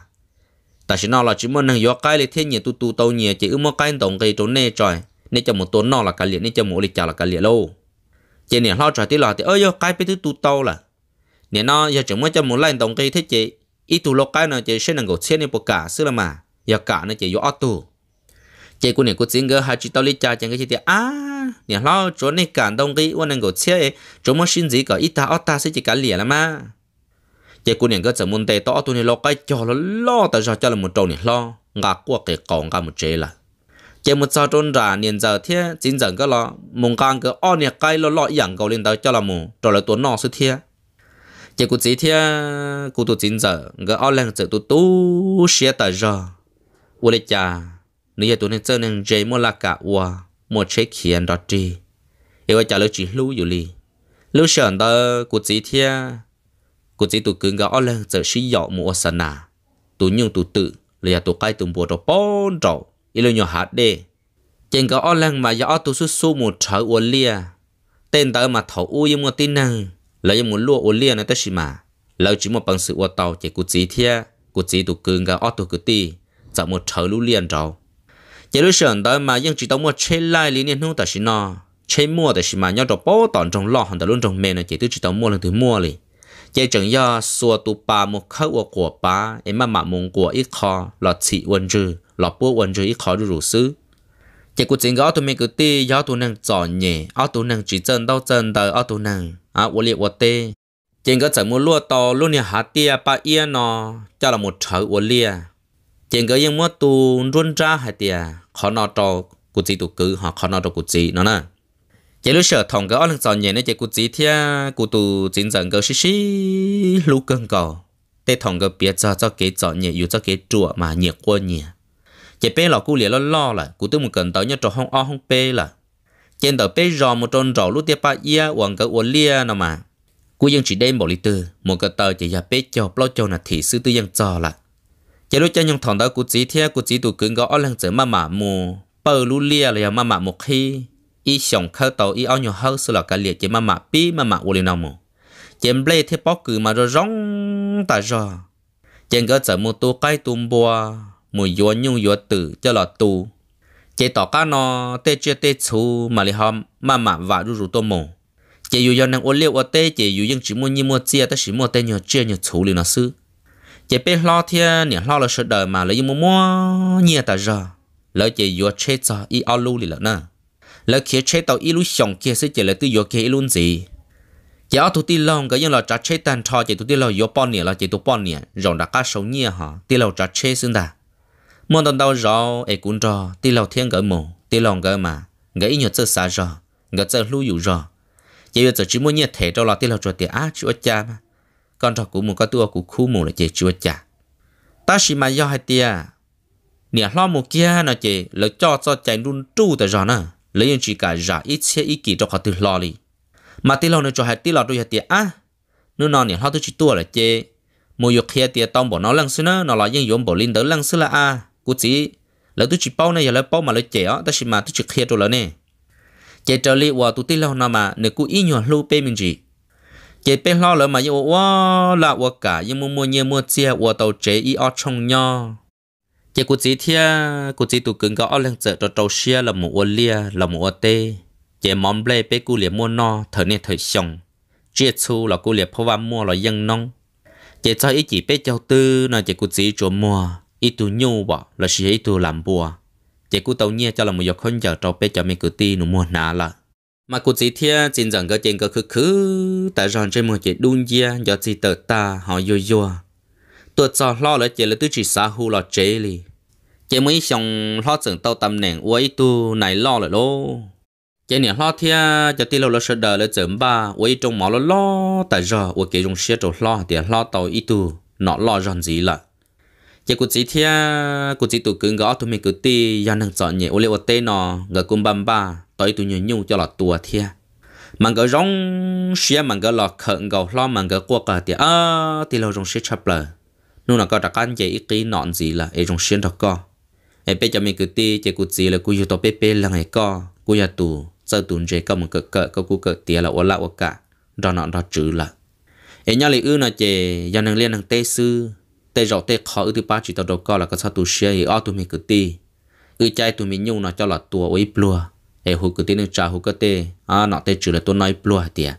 ta chỉ nói là chỉ muốn năng gió cái là thiên nhiên tu tu tàu nhiều chỉ ước mơ cái đồng cây trốn nè trời nè cho một tốn nọ là cái liệt nè cho một lịch chào là cái liệt lâu chỉ nè lo trời tí là, thì ơi gió cái biết tu tàu là nè nó giờ chỉ muốn cho một lần tổng cây thế chị ít tu lo cái nào chỉ xin năng gột xin này bởi cả sư là mà giờ cả nó chỉ gió ở tu chỉ của nè của chính gỡ hai chỉ tàu lịch chào chẳng cái gì thì à nè lo trốn nè cả tổng cây uốn năng gột xin trốn muốn xin gì cả ít ta ở ta sẽ chỉ cả liệt là mà chỉ cô niệm cái sở muốn tê to tôi này lo cái cho nó lo tại sao cho là một trâu này lo ngã qua cái cổ ngã một chế là chỉ một sao trôn ra niệm giờ thế chính giờ cái lo mùng càng cái o này cái lo lo dạng cầu lên tới cho là một rồi là tuấn nọ sự thế chỉ cô chỉ thế cô tu chính giờ cái o lên giờ tu tu sửa tại giờ u lịch cha nếu giờ tôi nên chơi nên chơi mua là cả ua một chế kiện đó chi yêu trả lời chỉ lưu lý lưu sờn đó cô chỉ thế cô chỉ tụ cứ ngó lên giờ sĩ dọ mua sân à tụ nhung tụ tự là tụ cái tụ bùa đồ bốn trầu ilo nhỏ hạt đê trên ngó lên mà dọ tụ su su một trời uốn lia tên tớ mà thầu u yếm một tin năng lấy yếm một lúa uốn lia này tới mà lâu chỉ một bằng sự uốn tàu chỉ cô chỉ thia cô chỉ tụ cứ ngó tụ cứ ti giờ một trời lú liền trầu chỉ lúc sớm đó mà nhưng chỉ tao một chơi lại liền nên không ta xin nó chơi mua ta xin mà nhau đồ bỏ tòn trong lọ hàng ta luôn trong mềm này chỉ tôi chỉ tao mua lần thứ mua liền chế chừng do xua tu ba một khâu của của ba em mà mà mong của ít khó là chỉ quân chữ là bố quân chữ ít khó rủ sư chế cuộc chính cái tụi mình cứ đi do tụi năng chọn nhẹ ở tụi năng chỉ chân đau chân đời ở tụi năng à quân liệt quân tê chính cái chẳng muốn lúa to luôn nhà hạt tia ba yên nó cho là một trời quân liệt chính cái yên mua tu run ra hạt tia khó nọ cho cuộc chỉ tụ cứ họ khó nọ cho cuộc chỉ nó nè chỉ lúc sợ thòng cái ông giòn nhẹ nó chế cụ chỉ thia cú tu chính dần cái xí xí lú cơn cò để thòng cái biết cho cho cái chọn nhẹ dù cho cái chùa mà nhẹ quân nhẹ chỉ bé lọ cú liền lo lo là cú tôi một cần tới nhớ trò không o không bé là trên tờ bé rò một tròn rò lúc tiếp ba ia hoàng cái uốn lia nào mà cú dân chỉ đem bỏ lý tư một cái tờ chỉ là bé cho lo cho là thị sư tư dân cho là chỉ lúc cho nhung thòng đó cú chỉ thia cú chỉ tu cứng có ông lăng chở mà mà mù bờ lú lia là mà mà một khi ý sống khâu tàu ý ao nhiều hơn sự là cái liệt chỉ mà mà pi mà mà u linh nào mà chỉ em lấy thế bóc cứ mà rồi rong ta rồi chỉ có giờ mua tu cái tum bùa mua yo nhung yo tử cho là tu chỉ tỏ cá nó tê chưa tê chú mà li hom mà mà và ru ru tô mồ chỉ yêu yêu năng u liệu u tê chỉ yêu những chỉ mua nhi mua chia ta chỉ mua tê nhiều chia nhiều chú li nó sư chỉ biết lo thiên nhỉ lo là sự đời mà lấy mua mua nhiều ta rồi lỡ chỉ yo chết cho ý ao lưu li lỡ nè lỡ kia chế tàu ilu xong kia sẽ chỉ là tự do kia ilu gì chỉ ở tụi ti long cái những là trả chế tàn cho chỉ tụi ti lòng yếu bọn nè là chỉ tụi bọn nè rồng đã cá sâu nhia hả ti lòng trả chế xưng đà mòn đòn đau rõ ấy cũng rõ ti lòng thiên gỡ mồ ti lòng gỡ mà gỡ ít nhiều chơi xa rõ gỡ chơi lưu dụ rõ chỉ bây giờ chỉ muốn nhiệt thể đó là ti lòng cho tiền á chúa cha mà còn trò của mù có tua của khu mù là chỉ chúa cha ta chỉ mà do hai tia nè lo mù kia nó chế lỡ cho cho chạy đun tru tới rõ nữa lấy những chỉ cả giả ít xe ít kỳ cho họ từ lo đi mà tí lâu nữa cho hai tí lâu đôi hạt tiệt á nó nó nhìn họ tôi chỉ tua là chê mua dục kia tiệt tông bỏ nó lăng xứ nó nó là những yếm bỏ linh đỡ lăng xứ là a cú chỉ lỡ tôi chỉ bao này giờ lỡ bao mà lỡ chè á ta chỉ mà tôi chỉ kia tôi lỡ nè chè trở lại vào tôi tí lâu nào mà nếu cú ý nhỏ lưu bê mình gì chè bê lo lỡ mà yêu wow là wow cả nhưng mua mua nhiều mua chia wow tàu chè ý ở trong nhau chỉ cụ chỉ thia cụ chỉ tụ cứng gõ lên chợ cho trâu xia là một ô lia là một ô tê chỉ món ble pe cụ liền mua no thở nè thở xong chia chu là cụ phô văn mua là dân nông chỉ cho ý chỉ pe châu tư là chỉ cụ chỉ chỗ mua ý tụ nhu bỏ là xí ý tụ làm bùa chỉ cụ tàu nhia cho là một dọc không giờ trâu pe cho mình cứ ti nó mua nà là mà cụ chỉ thia chính rằng cái chuyện cái khứ khứ tại rằng trên một chỉ đun gia do chỉ tờ ta họ vui vui ตัวจอล่อแล้วเจแล้วตื้อจีสาหูล่อเจลีเจไม่ชงล่อจึงเต้าตำแหน่งอวยตูไหนล่อเลยโลเจเนี่ยล่อเทียจะตีเราเราเสดอแล้วเจิมบ้าอวยจงหมอแล้วล่อแต่จออวยเกจงเชียจงล่อเดี๋ยวล่อเต้าอีตูนอล่อจอนจีละเจกูจีเทียกูจีตุกึงก็อตุมีกูตียันหนึ่งจอเนี่ยอวยเลวเต้นอกับกุมบัมบ้าต่อยตัวยุ่งยุ่งจะหลอดตัวเทีย mình cái rong xía mình cái lọt khẩn gầu lo mình cái qua cả thì à thì lâu rong xía chập lờ นู่นก็ตะกันเจอีกีนอนสีละเอจงเชียนตะก็เอเปจะมีกุตีเจกุจีละกูอยู่ตัวเป๊ะๆละไงก็กูอยากตูเจ้าตุนเจก็มึงเกิดเกิดก็กูเกิดเตียละอละวกะดอนอนดอจือละเอ็นยาลีอื้อนะเจยันนังเรียนนังเตซื้อเตจอกเตขออื้อที่ป้าจิตตะก็ละก็ชาตูเชียอีอ้อตัวมีกุตีอื้อใจตัวมียุ่งนะเจ้าหลัดตัวไว้ปลัวเอหูกุตีนึงจ่าหูก็เตอ่าหนอเตจือละตัวน้อยปลัวเตีย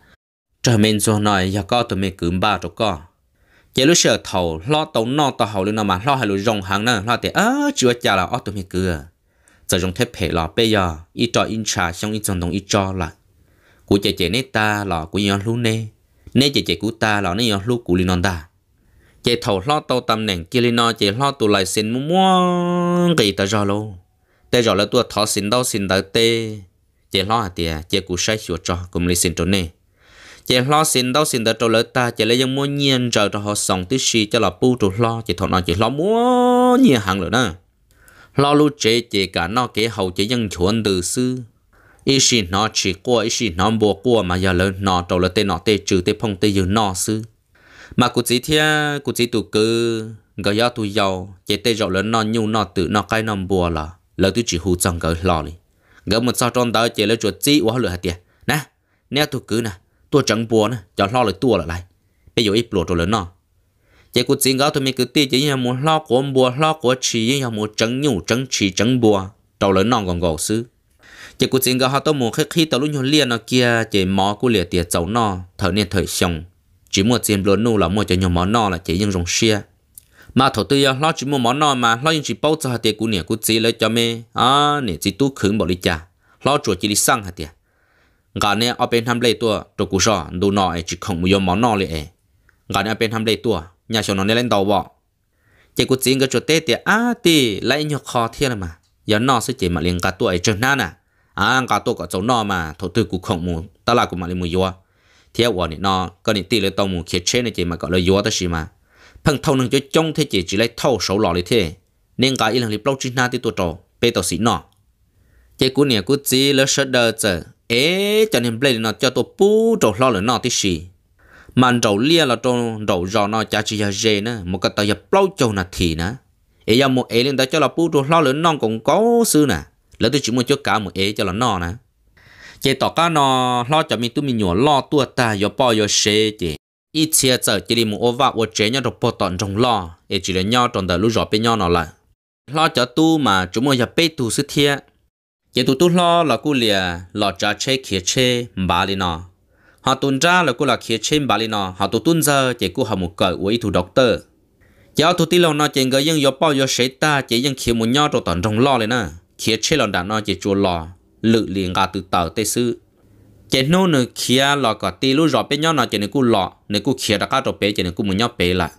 จะเมนโซน้อยยาก็ตัวมีกึมบ้าตะก็ giờ lúc sợ thầu lo tàu no tàu hậu lúc mà lo hay lúc rong hàng nữa lo thì ớ chưa cha là ở tụi mình cửa giờ rong thép hệ là bây giờ ít cho in trà xong ít chọn đồng ít cho là của chị chị nè ta là của nhau lúc nè nè chị chị của ta là nè nhau lúc của non ta chị thầu lo tàu tầm nền kia non chị lo tụi lại xin mua mua cái ta rồi luôn ta rồi là tụi thọ xin đâu xin tới tê chị lo à tiệt chị cũng sai sửa cho cũng lấy xin cho nè chị lo xin đâu xin đỡ trâu lỡ ta chị lấy dân mua nhiên rồi cho họ sống tí xì cho là bu trụ lo chị thọ nó chị lo mua nhiên hàng rồi đó lo lu chế chị cả nó kế hậu chị dân chuẩn từ xưa ý xì nó chỉ qua ý xì nó bùa qua mà giờ lớn nó trâu lỡ tê nó tê trừ tê phong tê dư nó sư mà cụ chỉ thia cụ chỉ tụ cư gọi do tụ giàu chế tê rộng lớn nó nhu nó tự nó cái nó bùa là lỡ tụ chỉ hù chẳng gọi lo đi gỡ một sao trong đó chế lỡ chuột chỉ quá lửa hạt tiền nè nè tụ cư nè ตัวจังบัวนะจะล่อเลยตัวละไรไปอยู่อีปลวดตัวเลยเนาะเจ้ากูจริงก็ทำไมกูตีเจียมูล่อกัวบัวล่อกัวฉีเจียมูจังยูจังฉีจังบัวตัวเลยนองกองกองซื้อเจ้ากูจริงก็เขาต้องมูขี้ขี้ตัวลุ่นยนเลียนเกียเจ้าหมอกูเลียเตี๋ยเจ้าเนาะเธอเนี่ยเธอชง chỉ mua tiền luôn nu là mua cho nhiều món no là chỉ dùng rong xia mà thổ tư lo chỉ mua món no mà lo những chỉ bao cho hạt tiền của nè của chỉ lấy cho mẹ à nè chỉ tu khứng bỏ đi chả lo chuột chỉ đi sang hạt tiền งานเนี่ยเอาเป็นทำเลตัวตัวกูชอดูหน่อยจิกของมุยมอนนอเลยเองงานเนี่ยเอาเป็นทำเลตัวยาชนนเล่นดาวะเจกูจิงก็จุดเตะเตะอาตีไล่หยกคอเทียนยมาย้อนนอสิจงเจมาเลี้ยงกาตัวไอ้จนนั่น่ะอ่ากาตัวก็จะนอมาถุกตัวกูของมูตลาดกูมาเลยมุยัวเทียววันนี่นอก็นี่ตีเลยตองมูเขียนเชนในเจมาก็เลยยัวตั้งชีมาเพิ่งเท่านึ่งจะจ้องเทเจจีไล่เท่าเสาหล่อเลยเท่เนี่งกาอีหลังลิปเล่าจีน้าตีตัวโตเปตัวสีนอเจกูเนี่ยกูจีแล้วเสดเดอร์เจ ế cho nên bây nó cho tôi bú trầu lo là nó tí gì mà trầu lia là trầu trầu giò nó cha chỉ là dê nữa một cái tờ nhập bao trầu là thì nữa ế giờ một ế lên tới cho là bú trầu lo là nó cũng có sư nè lỡ tôi chỉ muốn cho cả một ế cho là nó nè chế tỏ cái nó lo cho mình tụi mình nhổ lo tua ta giờ bao giờ xế chế ít chia giờ chỉ đi một ô vạ ô chế nhau được bao tận trong lo ế chỉ là nhau trong đời lúc giò bên nhau nó lại lo cho tu mà chúng mình nhập bê tu sư thiệt chỉ tụt tụt lo là cô liền lọ trà chê khía chê bà lì nó họ tuần ra là cô là khía chê bà lì nó họ tụt tuân giờ chỉ cô học một cởi uý thủ doctor giờ tụt tí lâu nó chỉ người dân yếu bao yếu sấy ta chỉ dân khía một nhau rồi toàn trong lo lên nè khía chê lần đàn nó chỉ chua lo lự liền gà từ tờ tây sư chỉ nô nửa khía lọ cả tí lúc rõ bên nhau nó chỉ nửa cô lo nửa cô khía đã cá rồi bé chỉ nửa cô một nhau bé là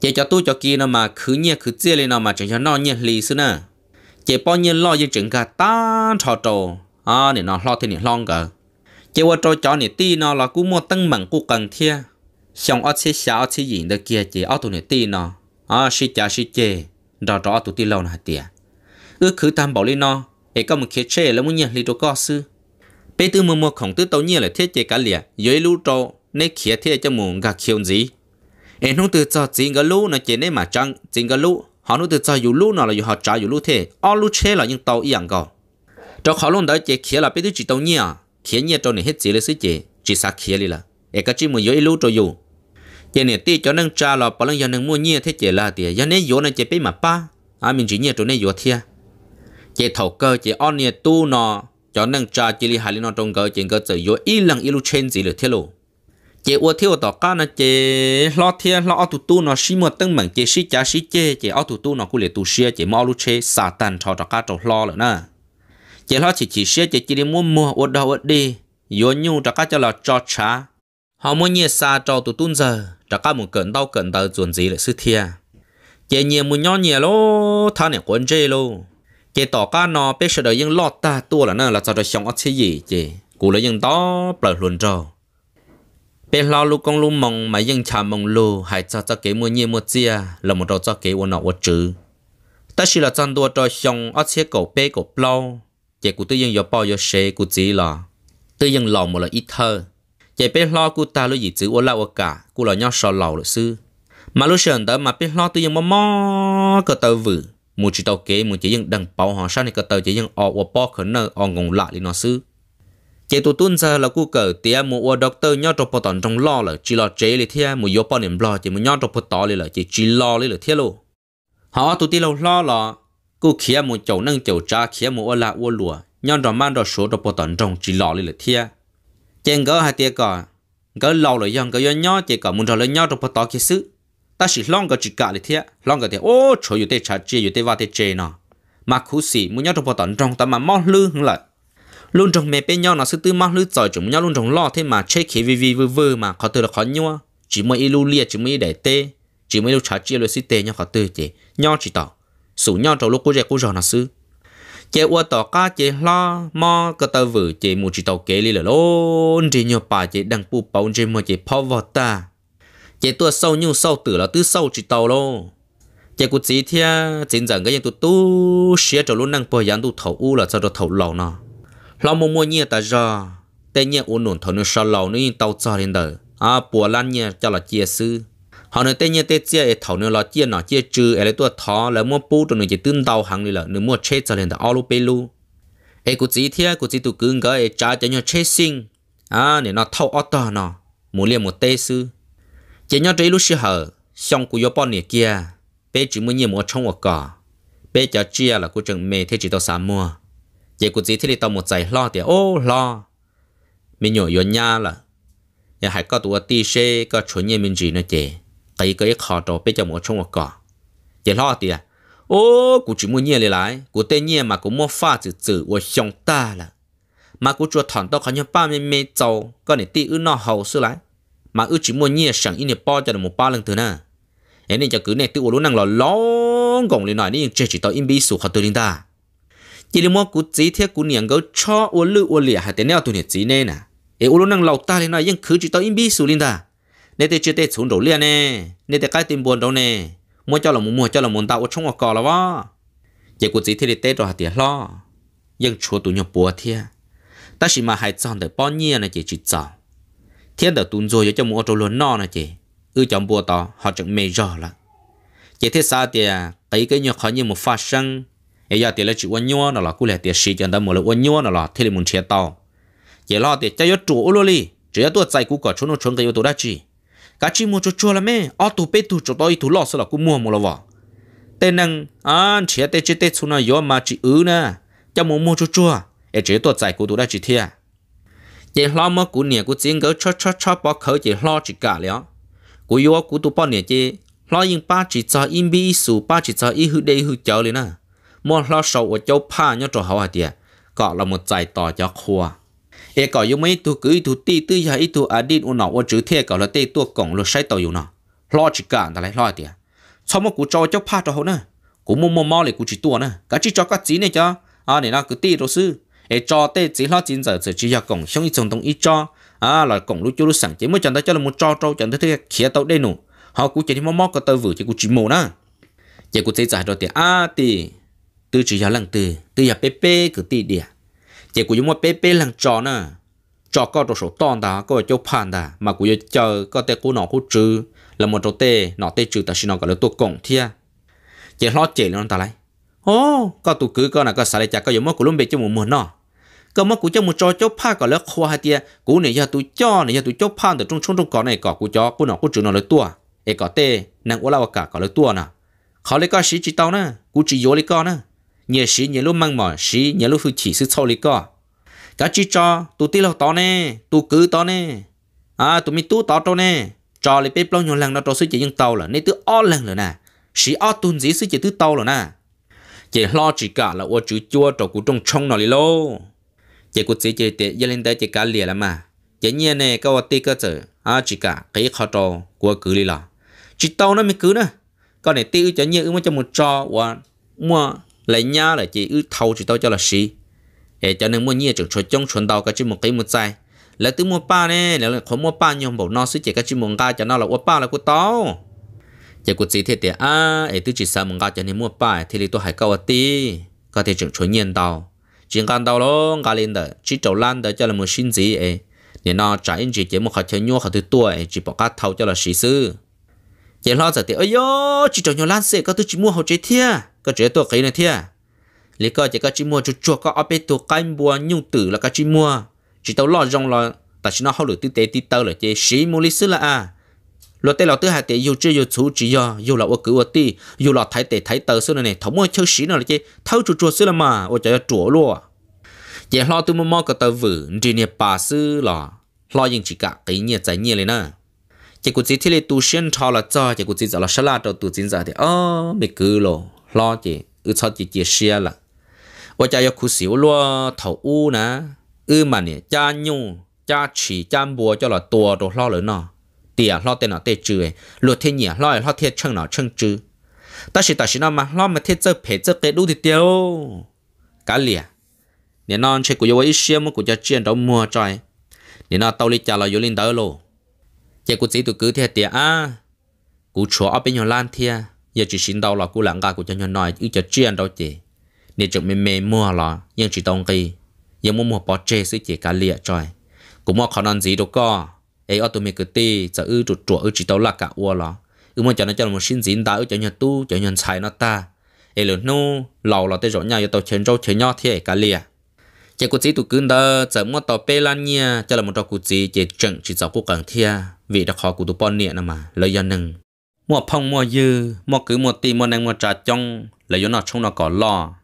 chỉ cho tôi cho kia nó mà khứ nhẹ khứ chia lên nó mà chỉ cho nó nhẹ lì sư nè chỉ bao nhiêu lo cho chuyện cả ta cho trâu à nè nó lo thì nè lo cả chỉ qua trò cho nè ti nó là cú mua tăng mặn cú cần thia xong ở xí xả ở xí gì được kia chỉ ở tụi nè ti nó à xí chả xí chê đó đó tụi ti lâu nè tiệt ước khứ tam bảo lý nó ấy có một khía chê là muốn nhỉ lý đồ co sư bây tư mua mua không tư tấu nhiên là thiết chế cả liền dưới lũ trâu nên khía thiết cho mù gà kiểu gì em không từ cho chính cái lũ nó chỉ nên mà chăng chính cái lũ họ nu từ cho dù lú nào là dù họ trả dù lú thế ở lú chế là những tàu yên gò cho họ luôn đó chỉ kia là biết được chỉ tàu nhia kia nhia cho nên hết gì là sự chỉ chỉ sát kia đi là ai cái chỉ muốn yếu lú cho dù giờ này tiếc cho nên trả là bảo lần giờ nên mua nhia thế chỉ là thì giờ nên yếu nên chỉ biết mà pa à mình chỉ nhia cho nên yếu thia chỉ thầu cơ chỉ on nhia tu nào, cho nên trả chỉ là hai lần nó trong cơ chỉ cơ chỉ yếu ít lần yếu lú trên gì là thế luôn chị ua thiếu tỏ cá nó chị lo thiên lo tu tu nó xí một tưng mảng chị xí chả xí chê chị ao tu tu nó cũng liệt tu xia chị mau lu chê sa tan cho tỏ cá trâu lo rồi nè chị lo chỉ chỉ xia chị chỉ đi mua mua ô đầu ua đi yến nhu tỏ cá cho là cho cha họ mua nhẹ xa cho tu tu giờ tỏ cá muốn cẩn đau cẩn đau chuẩn gì là sư thia chị nhiều muốn nhỏ nhiều lô thà này quên chê lô chị tỏ cá nó bây giờ đời ยัง lo ta tu là nè là cho đời sống ở chi gì chị cụ đó bờ luôn trâu bên lo lu công lu mong mà dân cha mong lu hay cho cho cái mua nhiều mua chia là một đồ cho cái của nọ vật chữ ta chỉ là chân đua cho xong ở chiếc cổ bê cổ plau chỉ cụ tự nhiên có bao nhiêu xe cụ chỉ là tự nhiên lòng một là ít thơ chỉ bên lo cụ ta lu gì chữ của la uo cả cụ là nhau sò lầu là sư mà lu sờn đó mà bên lo tự nhiên mà mò cái tàu vự, một chỉ tàu kế một chỉ dân đằng bảo họ sao này cái tàu chỉ dân ở uo bao khẩn nơi ở ngùng lạ đi nó sư chế tụ tuân giờ là cú cờ tia mu ở doctor nhau trong bộ tận trong lo là chỉ lo chế li thia mu yếu bao niệm lo chỉ mu nhau trong bộ tọ li là chỉ chỉ lo li là thia lo họ tụ ti lâu lo là cú khía mu chầu nâng chầu cha khía mu ở là ở lùa nhau trong mang trong số trong bộ tận trong chỉ lo li là thia chèn gỡ hai tia cò gỡ lâu rồi dòng gỡ do nhau chỉ cò muốn rồi nhau trong bộ tọ kia sự ta chỉ long gỡ chỉ cả li thia long gỡ thì ô chỗ yêu tê chả chia yêu tê va tê chê nọ mà khu sĩ muốn nhau trong bộ tận trong ta mà mò lư hưng lại luôn trong mẹ bé nhau nó sư tư mắc lưỡi giỏi chúng nhau luôn trong lo thế mà chơi khí vi vi vơ vơ mà khó từ là khó nhua chỉ mới lưu lia chỉ mới để tê chỉ mới lúc trả chia lời sư tê nhau khó từ chỉ nhau chỉ tỏ sủ nhau trong lúc cô dạy cô giò nó sư chế ua tỏ ca chế lo mo cơ tơ vử chế mù chỉ tàu kế li là lôn chế nhau bà chế đăng bù bóng chế mơ chế phò vò ta chế tua sâu nhu sâu tử là tư sâu chỉ tàu lô chế cụ chỉ thia chính rằng cái yang tu tu xia trầu luôn năng bò yang tu thầu u là sao cho thầu lầu nó เรามัวมัวเนี่ยแต่จะแต่เนี่ยอุ่นหนุนถนนชาเรานี่เตาจอเรนเดอร์อาปัวลันเนี่ยจะละเจียซื้อเขาเนี่ยแต่เนี่ยแต่เจียเอถาเนี่ยละเจียหน่อเจียจืออะไรตัวท้อแล้วมัวปูตัวหนึ่งจะตื้นเตาหังนี่แหละหนึ่งมัวเชดจอเรนเดอร์เอาลูไปลูเอกูจีเทียกูจีตุกึ่งก็เอจ้าจะเนี่ยเชดซิงอ่าเนี่ยน่อเท่าออตต์เนาะมัวเลี้ยมัวเตซื้อเจียเนี่ยใจรู้เสียเหรอช่องกูยอปอนเนี่ยเกียเป้จือมัวเนี่ยมัวช่องวะก่อเป้จะเจียละกูจึงเมเทจิตอสามมัว giờ cụ chỉ thiết đi một giải lo thì ô lo mình nhỏ yon nha là giờ hãy có tụi ti xe có chuẩn như mình gì nữa chị cái cái khó đó bây giờ muốn chung một cỏ giờ lo thì à ô cô chỉ muốn nhẹ lại cô tên nhẹ mà cô mua pha chữ chữ của xong ta là mà cô chưa thằng tao khó nhau ba mươi mấy châu có này ti ư nó hậu sự lại mà ư chỉ muốn nhẹ sẵn in để bao cho được một ba lần thứ nữa em nên cho cứ này tự uống năng lò lóng gồng lên nói nên chỉ chỉ tao im bi số khó tự linh ta chỉ là mua cú chỉ thế cú niệm gấu cho ô lư ô lìa hạt thế nào tụi nhỉ chỉ nè, à ê ô lô năng lâu ta lên nói nhưng cứ chỉ tao im bi sù linh ta nên thế chỉ thế xuống đầu liền nè nên thế cái tiền buồn đâu nè mua cho là mua mua cho là muốn tao trong ngọc cò là vó giờ cú chỉ thế để tết rồi hạt thế lo nhưng chúa tụi nhỉ bùa thế ta chỉ mà hai chọn để bao nhiêu này chỉ chỉ chọn thiên đỡ tụi rồi cho mua cho lớn nọ này chỉ ư chọn bùa tao họ chẳng mê rõ là chỉ thế sao thì cái cái nhỏ khó như một phát sinh ai giờ tiền là chịu quân nhua nó là cú lệ tiền xí chân đâm một là quân nhua nó là thế là muốn chia tao giờ lo tiền có chủ luôn đi, chỉ là tôi chạy cú cả, trốn nó trốn cái yếu tố đó chi cả chi mua cho chua là mẹ ở tụ bê tụ cho tôi tụ lo sao là cú mua một là vợ tên năng anh chia tê chia tê xuống nó yếu mà chỉ ứ nè cho mua mua cho chua để chỉ tôi chạy cú tụ đã chi thiệt chỉ lo mà cú nè cú chiến cái cho cho cho bỏ khởi chỉ lo chỉ cả lió cú yếu cú tụ bỏ nè chỉ lo yên ba chỉ cho yên bi số, ba chỉ cho ý hư đây hư chờ liền nè mua lo sầu ở châu pa nhớ trò hậu hạt địa cọ là một giải tỏ cho khoa e cọ yêu mấy tu cứ tu ti tư ya tu adin u nọ u chữ thiệt cọ là tê tu cổng lo sai tàu yêu nọ lo chỉ cả ta lại lo địa sau mà cú cho châu pa cho hậu nè cú mua mua mau lại cú chỉ tua nè cả chỉ cho các chỉ này cho à này nó cứ ti đồ sư e cho tê chỉ lo chín giờ giờ chỉ ya cổng xong ít trong tông ít cho à là cổng lúc chú lúc sẵn chỉ mới chẳng ta cho là một cho trâu chẳng ta thấy khía tàu đây nụ họ cú chỉ mua mau có tàu vừa chỉ cú chỉ mồ nè chỉ cú chỉ giải rồi thì à thì từ chỉ giáo lăng từ từ giờ pp cứ tì à, chỉ của chúng mà pp lăng trò nè trò có đồ số to đó có chỗ phản đó mà của chờ có thể của nọ hút trừ là một chỗ tê nọ tê trừ ta xin nó gọi là tổ cổng thia chỉ lo chỉ luôn ta lại ô có tụ cứ có là có sai chả có giống mất của luôn bị cho một mùa nọ có mà của cho một trò chỗ phản gọi là khoa hai tia cú này giờ tụ cho này giờ tụ chỗ phản từ trong trong trong cỏ này cỏ của chó của nọ hút trừ nó là tua ấy cỏ tê nàng uống lao cả cỏ là tua nè khó lấy có sĩ chỉ tao nè cú chỉ vô lấy con nè nhớ sĩ nhớ lúc mang mỏ sĩ nhớ lúc chỉ sự sau lý co cả chỉ cho tụ tí lâu to nè tụ cứ to nè à tụ mi tú to to nè cho lấy bếp lâu nhiều lần nó cho sự chỉ những tàu là nên tự o lần rồi nè sĩ o tuân dĩ sự chỉ tự tàu rồi nè chỉ lo chỉ cả là ô chú chua trò cụ trong trong nó lý lô chỉ cụ chỉ chỉ để gia lên đây chỉ cả lìa là mà chỉ nhiên nè cái o tí cái chữ, à chỉ cả cái khó trò của cứ lý là chỉ tàu nó mới cứ nữa còn này tiêu chỉ nhiên ứng với cho một trò và mua lấy nhá là chỉ ư thâu chỉ tao cho là xí để cho nên mua nhiều chữ cho trong chuẩn đào cái chữ một cái một sai lấy từ mua ba nè lấy khó mua ba nhom bảo nó suy chỉ cái chữ một cái cho nó là qua ba là của tao à, chỉ của chỉ thế thì à để từ chỉ sao một cái cho nên mua ba thì lấy tôi hải cao tí có thể chữ chuẩn nhiên đào, chuyện gan đào luôn cái lên đó chỉ trầu lan đó cho là một xin gì ấy nên nó trả anh chỉ chỉ một khẩu chơi nhua khẩu thứ tuổi chỉ bỏ cá thâu cho là sĩ sư chỉ lo giờ thì ơi yo chỉ trầu nhau lan sẽ có tôi chỉ mua hậu chế thiệt có chế tôi cái này thế à? lý cơ chỉ có chỉ mua chút chua có ở bên tôi cái mua nhung tử là có chỉ mua chỉ tao lo rong lo ta chỉ nó hậu được tư tế tí tao là chế sĩ mua lý sư là à lo tê lo tư hai tê yêu chơi yêu chú chỉ do yêu là ô cứ ô ti yêu là thái tê thái tờ sư này thấu mua chơi sĩ nào là chế thâu chua chua sư là mà ô chơi chua luôn chế lo tư mua mua cái tờ vử đi nè bà sư là lo yên chỉ cả cái nhẹ trái nhẹ này nè chỉ cũng chỉ thế này tu sân thọ là cho chỉ cũng chỉ là sala đầu tu chính giả thì ờ bị cứ lo lo chị ư cho chị chia sẻ là và cha yêu khu xíu lo thầu u nè ư mà nè cha nhung cha chỉ cha bùa cho là tua đồ lo lớn nọ tiền lo tiền nọ tê trừ luật thiên nhỉ lo lo thiên chân nọ chân trừ ta chỉ ta chỉ nói mà lo mà thiên chơi phải chơi cái đủ thì tiêu cả lìa nè non chơi của yêu ấy xem của cha chuyện đâu mua trời nè non tao đi trả lời yêu linh đó lô chỉ của chỉ tụi cứ thế tiền à cú chúa ở bên nhau lan thiên giờ chỉ xin đâu là cú lặng ga của cho nhân nói chứ cho chuyện đâu chị nên chụp mềm mê mua là nhưng chỉ tông kỳ giờ mua mua bỏ chê sẽ chỉ cả lịa trời cũng mua khó năn gì đâu có ấy ở tụi mình cứ tì giờ ư chuột chuột ư chỉ tao là cả ua là ư mua cho nó cho một xin dính đã ư cho nhân tu cho nhân xài nó ta ấy lớn nu lầu là tới rõ nhà cho tao chén rau chén nho thì cả lịa chỉ có chỉ tụ cứng đó giờ mua tàu pe lan nha cho là một trò cụ gì chỉ chẳng chỉ giờ cũng cần thia vì đã khó cụ tụ bọn nè mà lời dân nâng mua phong mua dư mua cứ mua ti mua nàng mua trà trong là do nó trong nó có lo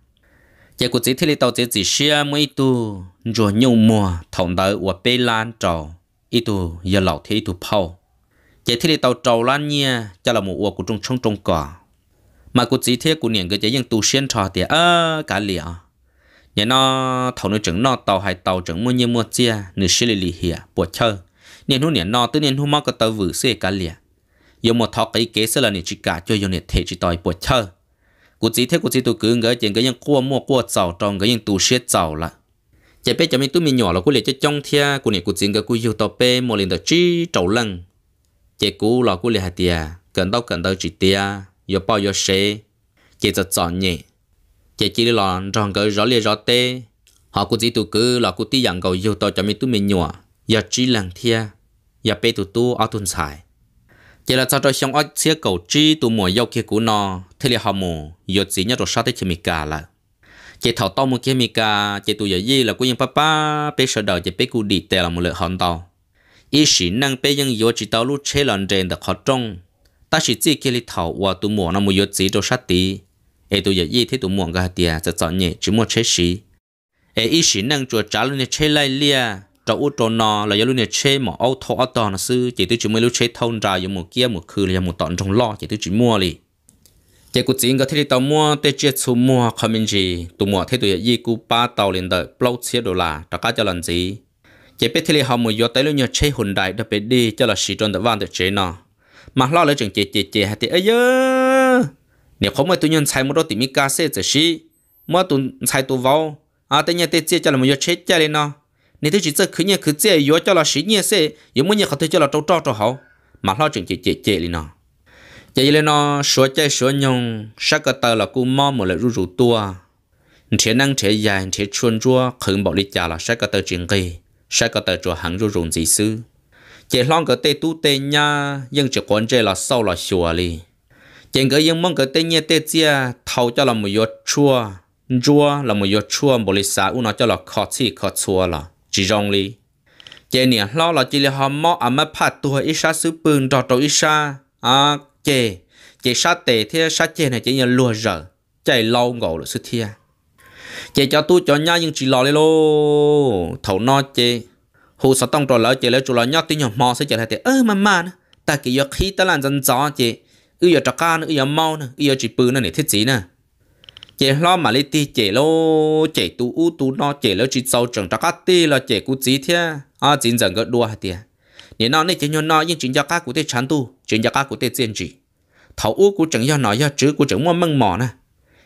chỉ của chỉ thi tàu chỉ chỉ xia mấy tu rồi nhiều mùa thằng đó của bê lan trầu ít tu giờ lão thế tu phao chỉ thi tàu trầu lan nha cho là một uo của trong trong trong cả mà của chỉ thế của niệm cái chỉ dân tu xuyên trò thì ơ cả lìa nhà nó thầu nó chừng nó tàu hay tàu chừng mua như mua chia nửa xí lì lì hìa bột chơi niệm hú niệm nó tới niệm hú mau cái tàu vử xê cả lìa một thọ cái kế sẽ là những chỉ cả cho dùng để thể chỉ đòi bột chơi cụ chỉ thế cụ chỉ tôi cứ ngỡ chuyện cái những cua mua cua giàu trong cái những tù xếp giàu là chỉ biết cho mình tôi mình nhỏ là cụ liệt cho trong thia cụ này cụ chỉ cái cụ yêu tao bé một liền tao chi trầu lăng chỉ cụ là cụ liệt hạt tia cần đâu cần đâu chỉ tia yêu bao yêu xe chỉ cho chọn nhỉ chỉ chỉ là trong cái rõ liệt rõ tê họ cụ chỉ tôi cứ là cụ ti dạng cầu yêu tao cho mình tôi mình nhỏ giờ chỉ lăng thia giờ bé tụi tôi ở tuần xài chỉ là cho tôi xong ở xe cầu chi tụ mồi yêu kia cũ nọ thế là họ mù giờ chỉ nhớ rồi sao tới chemi cả là chỉ thầu to một chemi cả chỉ tụ giờ gì là của những papa bé sợ đầu chỉ bé cụ đi tè là một lệ hòn tàu ý sĩ năng bé những yêu chỉ tàu lúc chế lần trên được họ trông ta chỉ chỉ kia là thầu và tụ mùa nó một giờ chỉ rồi sát tí ai tụ giờ gì thế tụ mùa cái tiệt sẽ chọn nhẹ chỉ một chế sĩ ai ý sĩ năng chùa trả luôn chế lại liền trong u trâu nọ là do lúc này chế mà ô thô ô tò nó sư chỉ tôi chỉ mới lưu chế thôn ra giống một kia một khứ là giống một tọn trong lo chỉ tôi chỉ mua li chỉ cụ chỉ thế thấy tàu mua tê chia số mua không mình gì tụ mua thấy tụi gì cụ ba tàu lên đợi lâu chia đồ là trả cá cho lần gì chỉ biết thấy họ mua do tới lúc này chế hồn đại đã biết đi cho là sĩ trôn đã van được chế nọ mà lo lấy chừng chế chế chị hay thì ấy nếu không mà tụi nhân sai một đôi tìm cá sẽ chỉ mà tụi sai tụi vào à tê nhà tê chia cho là một do chế chế lên nọ nên tôi chỉ sợ cứ nhẹ cứ dễ yếu cho là sĩ nhẹ sẽ yếu muốn nhẹ không thể cho là trâu trâu trâu hậu mà họ chuyện chỉ chỉ chị lên nó chị lên nó sửa chơi sửa nhung sắc cái tờ là cô mò một lại rú rú tua thế năng thế dài thế chuồn chua không bỏ đi trả là sắc cái tờ chuyện gì sắc cái tờ chùa hàng rú rú gì sư chỉ lo cái tê tu tê nha nhưng chỉ quan chơi là sau là sửa đi chỉ cái nhưng mong cái tê nhẹ tê chia thầu cho là một yếu chua chua là một yếu chua một đi xả u nó cho là khó chi khó chua là chỉ rong li chè nè lo là chỉ là họ mò à mà phát tuổi ít sa sứ bưng trò trò ít sa à chè chè sa tệ thế sa chè này chè nhà lùa rờ chạy lâu ngộ là sứ thia chè cho tôi cho nhau nhưng chỉ lo lên lô thấu no chè hồ sa tông trò lỡ chè lỡ chủ lỡ nhóc tí nhỏ mò sẽ chè lại thế ơ mà mà nữa ta kỳ giờ khi ta làm dân gió chè ư giờ trà ca nữa ư giờ mau nữa ư giờ chỉ bưng nữa này thiết gì nè chỉ lo mà lấy ti chỉ lo chỉ tu u tu nó chỉ lo chỉ sau trường cho các ti là chỉ cú gì thế à chính dần gỡ đua hạt tiền nếu nó này chỉ nhon nó nhưng chính cho các cụ thế chán tu chính cho các cụ thế tiền chỉ thầu u cú chẳng do nó do chứ cú chẳng mua mông mỏ nè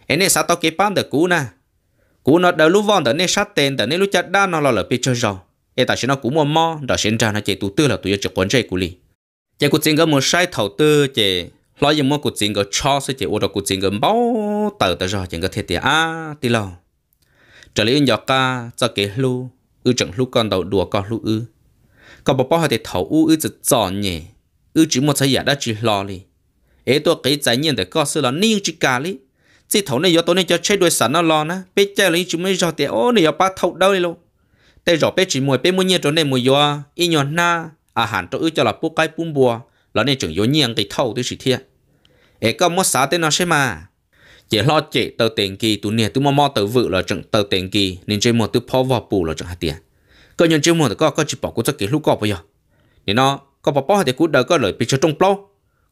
anh này sao tao kế bán được cú nè cú nó đầu lúc vòn tới này sát tên tới này lúc chặt đan nó lo là bị chơi rồi em tại nó cú mua mò đó sinh ra nó chỉ tu tư là tu cho quấn dây cú li chỉ cú chính gỡ một sai thầu tư chỉ lo gì mua cuộc chiến cái cho sẽ chỉ ô được cụ chính cái bao tờ tờ rồi những cái thiệt thì à tí lo trở lại nhỏ ca cho cái lu ư chẳng lu con đầu đùa con lu ư có bà bao họ thì thầu u ư chỉ chọn nhỉ ư chỉ một thời gian đã chỉ lo đi ấy tôi cái trái nhiên để có sự là níu chỉ cả đi chỉ thầu này do tôi này cho chơi đuôi sẵn nó lo nè bé chơi lấy chỉ mới cho thì ô này do ba thầu đâu đi luôn tê rõ bé chỉ mùi bé mua nhiên chỗ này mùi do y nhon na à hẳn cho ư cho là bút cái bún bùa là nên chừng yếu nhiên cái thầu tôi chỉ thiệt ế có mất sáu tên nó sẽ mà chỉ lo chỉ tờ tiền kỳ tụ nè tụ mò mò tờ vự là trận tờ tiền kỳ nên chơi một tụ phó vào bù là trận hạt tiền có nhân chơi một có có chỉ bỏ cú cho kỳ lúc có bây giờ nên nó có bỏ bỏ tiền cú đỡ có lời bị cho trông plo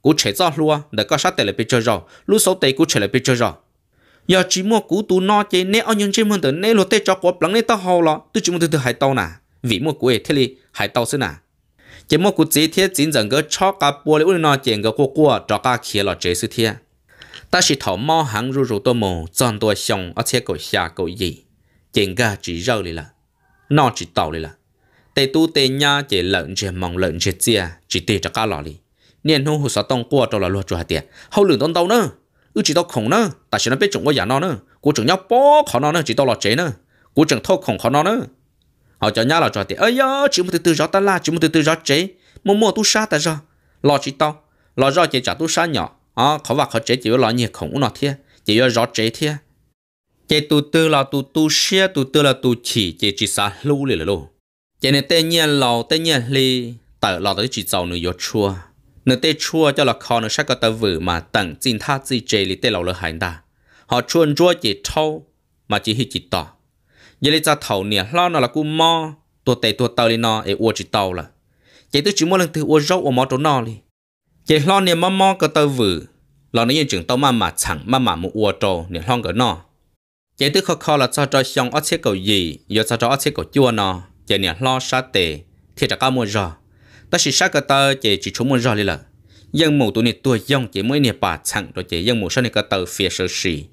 cú chạy cho luôn đỡ có sát tiền lại bị cho rồi lúc sáu tiền cú chạy lại bị cho rồi giờ chỉ mua cú tụ nó chơi nè ở nhân chơi một tờ nè lo tê cho quá bằng nè tao hầu lò tụ chỉ một tụ hải tàu nà vì mua cú ấy thế li hải tàu xí nà chỉ mỗi cụ chỉ thiết chính rằng cái cho cá bộ lấy nó tiền cái quốc quốc cho cá kia là chế sự thiết ta chỉ thảo mao hàng rú rú tôi mù chọn tôi xong ở trên cái xa cái gì tiền cái chỉ rau đi là nó chỉ tàu đi là tê tu tê nha chỉ lợn chỉ mông lợn chỉ chia chỉ tê cho cá lọ đi nên hú hú sao tông qua cho là luật cho hạt tiền hậu lượng tông tàu nữa ư chỉ tao khổng nữa ta chỉ nó biết chúng cái gì nó nữa của chúng nhau bó khó nó nữa chỉ tao lọt chế nữa của chúng thâu khổng khó nó nữa họ cho nhá là cho thì ơi yo chỉ một từ từ gió ta la chỉ một từ từ gió chế mua mua tu sa ta ra lo chỉ to lo gió chỉ trả tu sa nhỏ à khó vặt khó chế chỉ với lo nhiệt khủng nó thiệt chỉ có gió chế thiệt chế tu từ là tu tu xe tu từ là tu chỉ chế chỉ sa lưu liền luôn chế nên tên nhiên lò tên nhiên li tờ lò tới chỉ giàu nửa gió chua nửa tê chua cho là khó nửa sắc cái tờ vử mà tận tin tha gì chế li tê lò lỡ hành ta họ chuồn chua chỉ thâu mà chỉ hi chỉ tỏ giờ lấy ra thầu nè lo nó là cú mò tua tệ tua tàu lên nó để uo chỉ tàu là chạy tới chỉ mỗi lần thứ uo rau uo mò chỗ nó đi chạy lo nè mò mò cái tàu vừa lo nó như chừng tàu mà mà chẳng mà mà mu uo trâu nè lo cái nó chạy tới khó khó là cho cho xong ở chiếc cầu gì giờ cho cho ở chiếc cầu chua nó chạy nè lo sát tệ thiệt là cao mua rò ta chỉ sát cái tàu chạy chỉ chúng mua rò đi là dân một tụi này tua dân chỉ mới nè bà chẳng rồi chạy dân một số này cái tàu phía sơ sỉ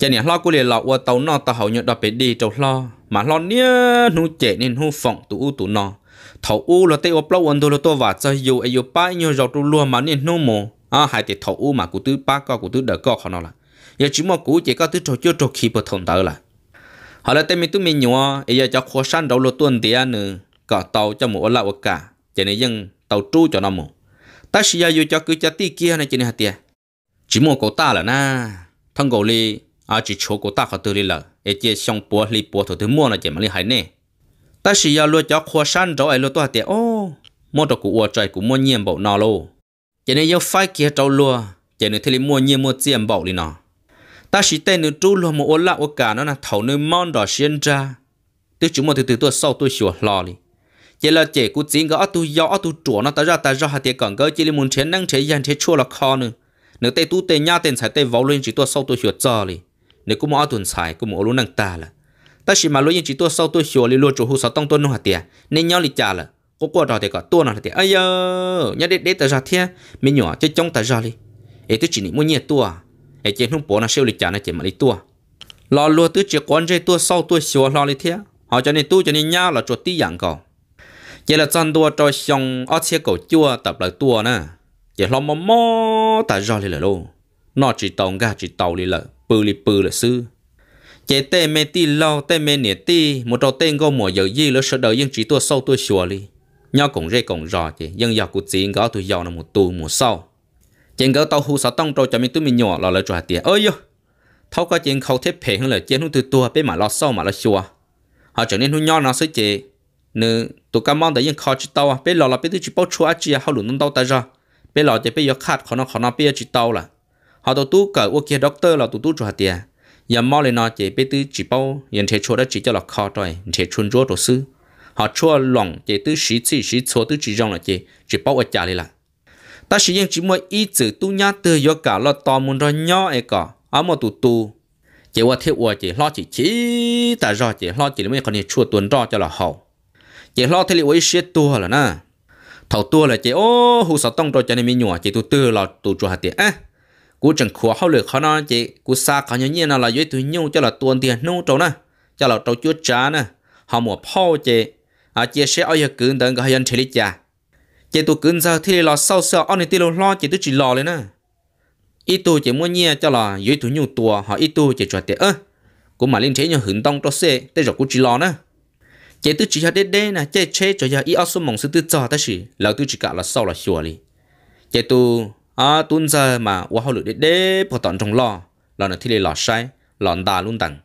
cho nên lo cũng liền lọ qua tàu nọ tàu hậu nhựa đọt bể đi trâu lo mà lo nia nu chế nên nu phỏng tụ u tụ nọ thầu u là tây ốp lâu ấn đồ là tôi vặt cho dù ai dù ba nhiều rau trụ luôn mà nên nô mồ à hai thì thầu u mà cụ tứ ba co cụ tứ đỡ co họ nọ là giờ chỉ mà cụ chỉ có tứ trâu chưa trâu khi bờ thôn tớ là họ là tây mình tụi mình nhỏ bây giờ cho khó săn đầu lô tuần thì ăn nữa cả tàu cho mùa là cả cho này dân tàu tru cho nó mồ ta sẽ giờ cho cứ cho tí kia này cho nên hạt tiền chỉ mua cổ ta là na thằng cổ li à chỉ chỗ của ta họ tự là ấy chỉ xong bùa li bùa thôi thứ mua là chỉ mà li hay nè ta chỉ 要 lo cho khoa san rồi ai lo to tiền ô mua đồ của trời của mua nhiệm bảo nọ lô chỉ nên yêu phải kia trâu lúa chỉ nên thì mua nhiệm mua tiền bảo đi nọ ta chỉ tên nữ trú mua lạ ô cả nó là thầu nữ mòn đỏ xiên ra từ chúng mà từ từ tôi sau tôi sửa lò đi chỉ là chỉ cú chính cái tu gió tu chỗ nó ta ra ta ra hạt tiền cẳng cái chỉ là muốn chén năng chế gian chế chua là khó nữa nếu tay tu tay nhà tên sai tay vào lên chỉ tôi sau tôi sửa cho đi nếu cũng mua tuần xài cũng mua luôn năng ta là ta chỉ mà lối những chỉ tua sau tôi hiểu lý luôn chủ hữu sáu tông tôi nô hạt tiền nên nhau lịch trả là có qua đó thì có tua nào thì ai ơ nhớ để để ta ra thế mình nhỏ chơi trong ta ra đi ấy tôi chỉ muốn nhẹ tua ấy chỉ không bỏ nó siêu lịch trả nó chỉ mà lịch tua lo luôn tôi chỉ quan chơi tua sau tôi hiểu lo lịch thế họ cho nên tôi cho nên nhau là chuột tí dạng cầu Giờ là chân tua cho xong ở xe cầu chua tập lại tua nè Giờ lo mò mò ta ra đi là luôn nó chỉ tàu ga chỉ tàu đi là bự lì bự là sư chế tê mê ti lâu tê mê nè ti một trò tên gô mùa giờ gì lỡ sợ đời dân chỉ tua sâu tua xùa li nhau cũng rê cũng rò chế dân giờ của chính gõ tôi giàu là một tù mùa sau chuyện gỡ tàu hù sáu tông trâu cho mình tụi mình nhỏ là lỡ trò tiền ơi yo thâu có chuyện khâu thép phê hơn là chuyện hút từ tua bên mà lo sâu mà lo xùa họ trở nên hút nhau nó sẽ chế nữ tụi cá mong để dân khó chỉ tàu bên lò là bên tôi chỉ bao chua chỉ hao lụn tàu ta ra bên lò chỉ bên giờ khát khó nó khó nó bên chỉ tàu là họ tụ tú cỡ quốc kia doctor là tụ tú cho hạt tiền giờ mò lên nó chỉ biết tư chỉ bao nhận thấy chỗ đó chỉ cho là khó rồi thấy chun chỗ đồ sư họ chua lòng chỉ tư sĩ chỉ sĩ chỗ tư chỉ rong là chỉ chỉ bao ở nhà lại là ta sử dụng chỉ mỗi ít chữ tu nhá từ do cả là to muốn rồi nhỏ ấy cả à mà tụ tu chỉ qua thiếu qua chỉ lo chỉ chỉ ta rõ chỉ lo chỉ mới có này chua tuần rõ cho là hậu chỉ lo thấy liệu ấy sẽ tua là na thầu tua là chỉ ô hú sáu tông rồi cho nên mình nhủa chỉ tu tư là tu cho hạt tiền á cú chẳng khóa hậu lực khó nó chị cú xa khó nhớ nhiên là dưới túi nhau cho là tuôn tiền nô trâu nè cho là trâu chúa trá nè họ mua phao chị à chia sẻ ở giờ cứng tận cái dân chơi chả chị tụ cứng giờ thì là sau sau anh này tiêu lo chị tôi chỉ lo lên nè ít tu chỉ muốn nhia cho là dưới túi nhau tua họ ít tu chỉ cho tiền ơ cú mà liên thế nhau hưởng tông cho xe tới giờ cú chỉ lo nè chị tôi chỉ cho đến đây nè chị chế cho giờ ít ở số mong sự tự do ta chỉ là tôi chỉ cả là sau là xua đi chị tôi à tuần giờ mà wa hậu lự để để bỏ tận trong lò lò nó thì lì lò sai lò đà luôn tặng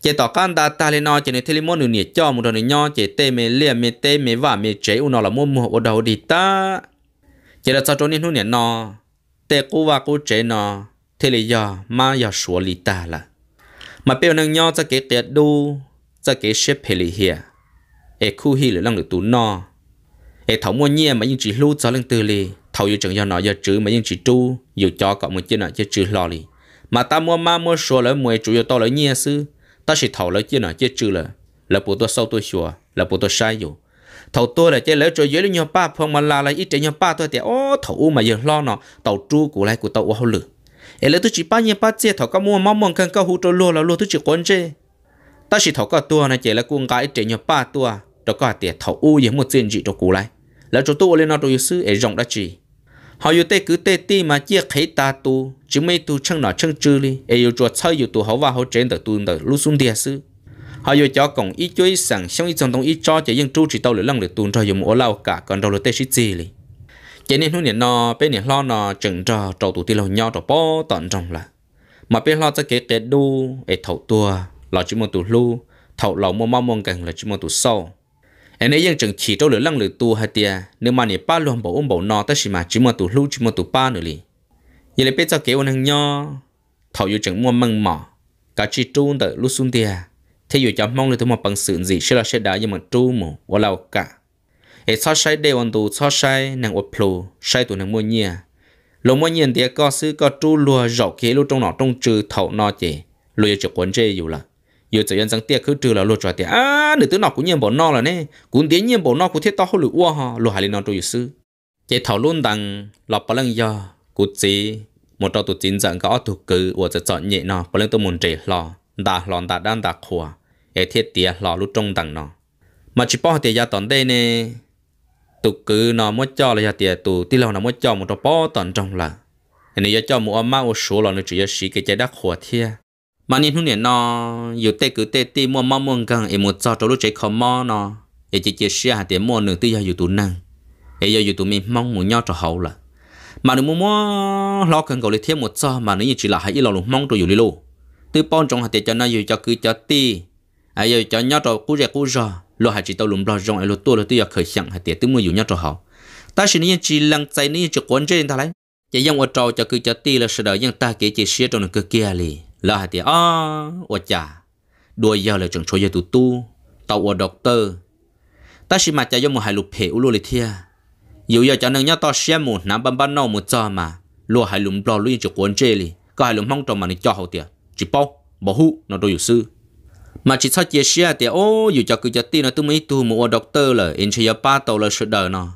chế tỏ can đà ta lên nó chế này thì món nửa nhiệt cho một đôi nhỏ chế tê mê lia mê tê mê vả mê chế u nó là mua mua ở đầu đi ta chế là sao cho nên hôn nó tê cú và cú chế nó thì lì giờ mà giờ sủa lì ta là mà bây giờ nhau sẽ cái tiệt đu sẽ cái xếp hệ lì hiệp ở khu hi là năng được tụ nó ở thảo mua nhẹ mà những chỉ lưu cho lên từ lì thầu yêu chẳng cho nó giờ chữ mà những chỉ tu dù cho cậu một chiếc nọ chiếc chữ lo lì mà ta mua ma mua sùa lấy mùi chủ yếu to lỡ nhia sư ta chỉ thầu lấy chiếc nọ chiếc chữ là là bố tôi sâu tôi sùa là bố tôi sai rồi, thầu tôi là chơi lỡ cho dưới nhau ba phong mà là là ít trẻ nhau ba tôi thì ô thầu u mà giờ lo nọ tàu tru của lại của tàu ô hậu lử ấy lỡ tôi chỉ ba nhau ba chia thầu có mua mong mong cần có hú trôi lô là lô tôi chỉ quấn chơi ta chỉ thầu có tua này chỉ là cuồng cái trẻ nhau ba tua đó có tiền thầu u giờ một chuyện gì cho cụ lại lỡ cho tôi lên nó tôi sư ấy rộng đã chỉ họ yêu tê cứ tê ti mà chia khế ta tu chứ mấy tu chân nọ chân chư li ấy yêu chuột chơi yêu tu họ vào họ trên được tu được lu xuống địa sư họ yêu cho cổng ít chơi sẵn xong ít trong đồng ít cho chỉ dân tru chỉ tàu lửa lăng được tu cho dùng ổ lao cả còn đâu lửa tê sĩ gì li chỉ nên hôm nay nọ bên này lo nọ chừng trò trầu tu ti lâu nhau trò bó tận trong là mà bên lo cho kế kế đu ấy thầu tua lo chỉ một tu lu thầu lầu mua mong mong cảnh là chỉ một tu sâu nên nếu dân chừng chỉ trâu lửa lăng lửa tu hay tia nếu mà nè ba luôn bảo ôm bảo nọ ta chỉ mà chỉ mà tu lưu chỉ mà tu ba nữa li giờ lại biết cho kéo hàng nho thầu yêu chẳng mua măng mỏ cả chỉ trôn tới lúc xuống tia thế yêu chấm mong là tôi mà bằng sự gì sẽ là sẽ đã nhưng mà trôn mồ và lâu cả hệ sao sai đều ăn tu sao sai nàng ốp lù, sai tu nàng mua nhia lúc mua nhia tia có sư có trôn lùa rọc kia lúc trong nọ trong trừ thầu nọ chỉ yêu cho quấn chơi dù là giờ chỉ dân rằng tiệt cứ trừ là lo trọi tiệt à nửa thứ nọ cũng nhiên bỏ no là nè cũng tiến nhiên bỏ no cũng thiết to hơn lụi ua họ lụi hải lên non trôi sư chế thảo luận rằng là bao lăng giờ cụ chỉ một trò tụt chính dạng có tụ cử hoặc sẽ chọn nhẹ nọ bao lăng tôi muốn trẻ lo đã lo đã đan đã khua để thiết tiệt lo lúc trung đằng nọ mà chỉ bỏ tiệt gia tòn đây nè tụ cử nọ mới cho là gia tiệt tụ tí lâu nọ mới cho một trò bỏ tòn trong là nên giờ cho mua ma ô số là nó chỉ chỉ cái chế đắc khua thiệt mà nhìn hôm nay nó dù tê cứ tê tê mua mò mua gần em một cho trâu lúc chạy khó mò nó em chỉ chia sẻ hạt tiền mua nửa tư giờ dù tụ năng em giờ dù tụ mình mong muốn nhau cho hậu là mà nếu mua mua lo cần cầu lấy thêm một cho mà nếu như chỉ là hai lo luôn mong rồi dù đi luôn, từ bon trong hạt tiền cho nó dù cho cứ cho tê ai giờ cho nhau cho cú rẻ cú rò lo hạt chỉ tao luôn lo rong em lo tua lo tư giờ khởi sẵn hạt tiền tư mua dù nhau cho hậu ta chỉ nên chỉ lăng chạy nên chỉ quấn trên ta lấy chỉ dân ở trâu cho cứ cho tê là sự đời dân ta kể chỉ sẻ trong nửa cơ kia liền Ờ, là hạt thì à ủa chả đuôi giờ là chẳng cho giờ tu tu tàu ủa doctor ta chỉ mà cho giờ một hai lục phê u lô lịch thia dù giờ chẳng nên nhau to xem một nắm bấm bấm nâu một cho mà lô hai lùm bò lùi cho cuốn chê li có hai lùm mong trong mà nó cho hậu tiệt chỉ bao bỏ hụ nó đôi sư mà chỉ sao chia sẻ thì ô dù cho cứ cho tin nó tôi mới tu một doctor là in chơi ba tàu là sự đời nó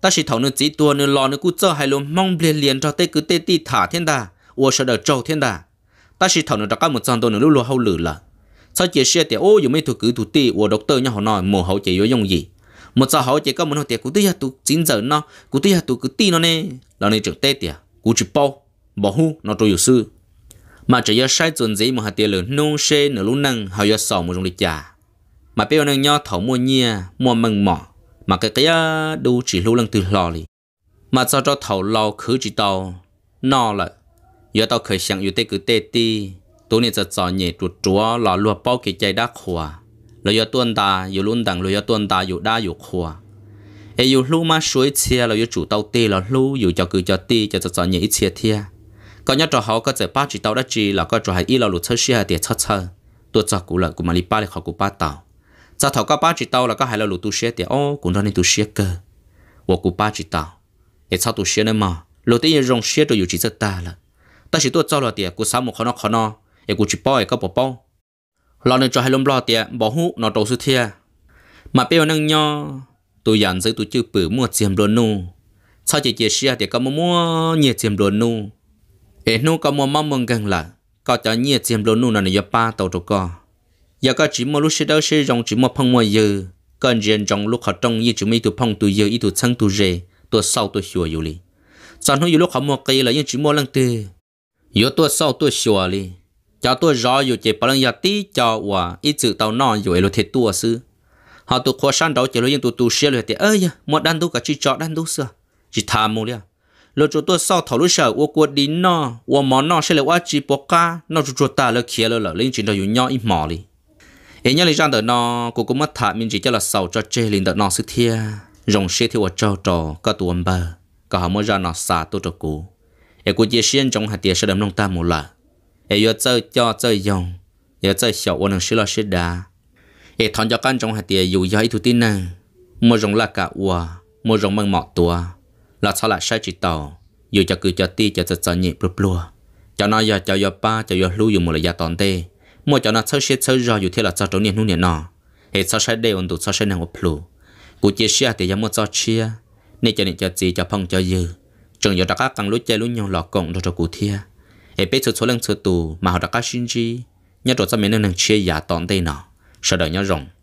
ta chỉ thấu nữa chỉ tua nữa lo nữa cứ cho hai lùm mong liền liền cho tê cứ tê ti thả thiên đà ô sự đời trâu thiên đà ta chỉ thảo nó đã có một trăm đồ nó lưu lô hậu lử là sau chỉ xe thì ô dùng mấy thủ cứ thủ ti của doctor nhà họ nói mồ hậu chế vô dùng gì một sao hậu chế có một hậu tiệt cũng tiếc tu chín giờ nó cũng tiếc tu cứ ti nó nè là nên trưởng tết tiệt cũng chỉ bao bỏ hu nó tôi sư mà chỉ do sai chuẩn gì mà hạt tiệt lớn nung xe nửa lúc năng hậu do sầu một trong lịch giả mà bây giờ năng nhau thảo mua nhia mua mừng mỏ mà cái cái đủ chỉ lưu lăng từ lò đi mà sao cho thảo lò cứ chỉ tàu nó lại giờ tao khởi sáng yêu tê cứ tê ti tu nè giờ cho nhẹ chuột chúa lò lúa bao cái chạy đá khua rồi giờ tuân ta giờ luôn đằng rồi giờ tuân ta giờ đa giờ khua ai giờ lu mà suối chia rồi giờ chủ tao tê là lu giờ cho cứ cho tê cho cho cho nhẹ ít chia thia có nhớ cho họ có thể ba chỉ tao đã chỉ là có cho hay ít là lụt chơi hay để chơi chơi tôi cho cụ là cụ mà đi ba để họ cụ ba tao cho thầu có ba chỉ tao là có hai là lụt tu xe để ô cũng ra nên tu xe cơ của cụ ba chỉ tao để sao tu xe nữa mà lụt tê giờ rong xe rồi giờ chỉ rất ta là ta chỉ tôi cho lo tiệt của sáu một khó nó khó nó để của chỉ bao có bỏ bao lo nên cho hai lâm lo tiệt bỏ hú nó đầu sư thiệt mà bây giờ năng nho tôi dặn giữ tôi chưa bự mua tiệm đồ nu sao chỉ chia sẻ thì có mua mua nhiều tiệm đồ nu ế nu có mua mắm mừng gần là có cho nhiều tiệm đồ nu là nhiều ba tàu tàu co giờ có chỉ mua lúc sẽ đâu sẽ rong chỉ mua phong mua dư còn riêng trong lúc họ trong như chỉ mình tụ phong tụ dư ít tụ sang tụ rề tụ sau tụ hiểu rồi cho nó lúc họ mua cây là những chỉ mua lăng tư yo tua sau tua xua li cho tua rõ yo chế bằng ya tí cho wa ít chữ tao nọ yo elo thế tua sư họ tu khó san đầu chế lo yên tu tu xe lo thế ơi một đan tu cả chỉ cho đan tu xưa chỉ tham mù lia lo cho tua sau thảo lúc sợ wo quật đi nọ wo món nọ xe lo wa chỉ bỏ ca nọ cho cho ta lo kia lo lo linh chỉ lo yo nhỏ ít mỏ li ấy nhớ lý rằng tờ nọ cô cũng mất thà mình chỉ cho là sau cho chế linh tờ nọ sư thia rồng xe thì wa cho cho, cả tuần bờ cả họ mới ra nọ xả tu cho cô e của chia xiên trong hạt tiền sẽ nông ta mù là e yo chơi cho chơi dòng yo chơi xấu ôn năng xí lo xí đá e trong hạt tiền dù giấy thủ tin năng mua rồng là cả ua mua rồng mang mọt tua là sao lại sai chỉ tàu dù cho cứ cho ti cho cho cho nhịp lụp cho nó giờ cho yo ba cho yo lu dùng một là gia tòn tê mua cho nó chơi xí chơi rò dù là cho trốn niệm nu niệm nọ hệ sao sai đây ổn tụ sao sai năng ốp lù cụ chia sẻ thì giờ mua nên cho nên cho cho phong cho dư chúng giờ đã các càng lối chơi lối nhau lọ cộng rồi rồi cụ thia hệ bây giờ số lần số tù mà họ đã các sinh chi nhớ rồi sao mình nên chia giả tòn đây nọ sợ đợi nhau rộng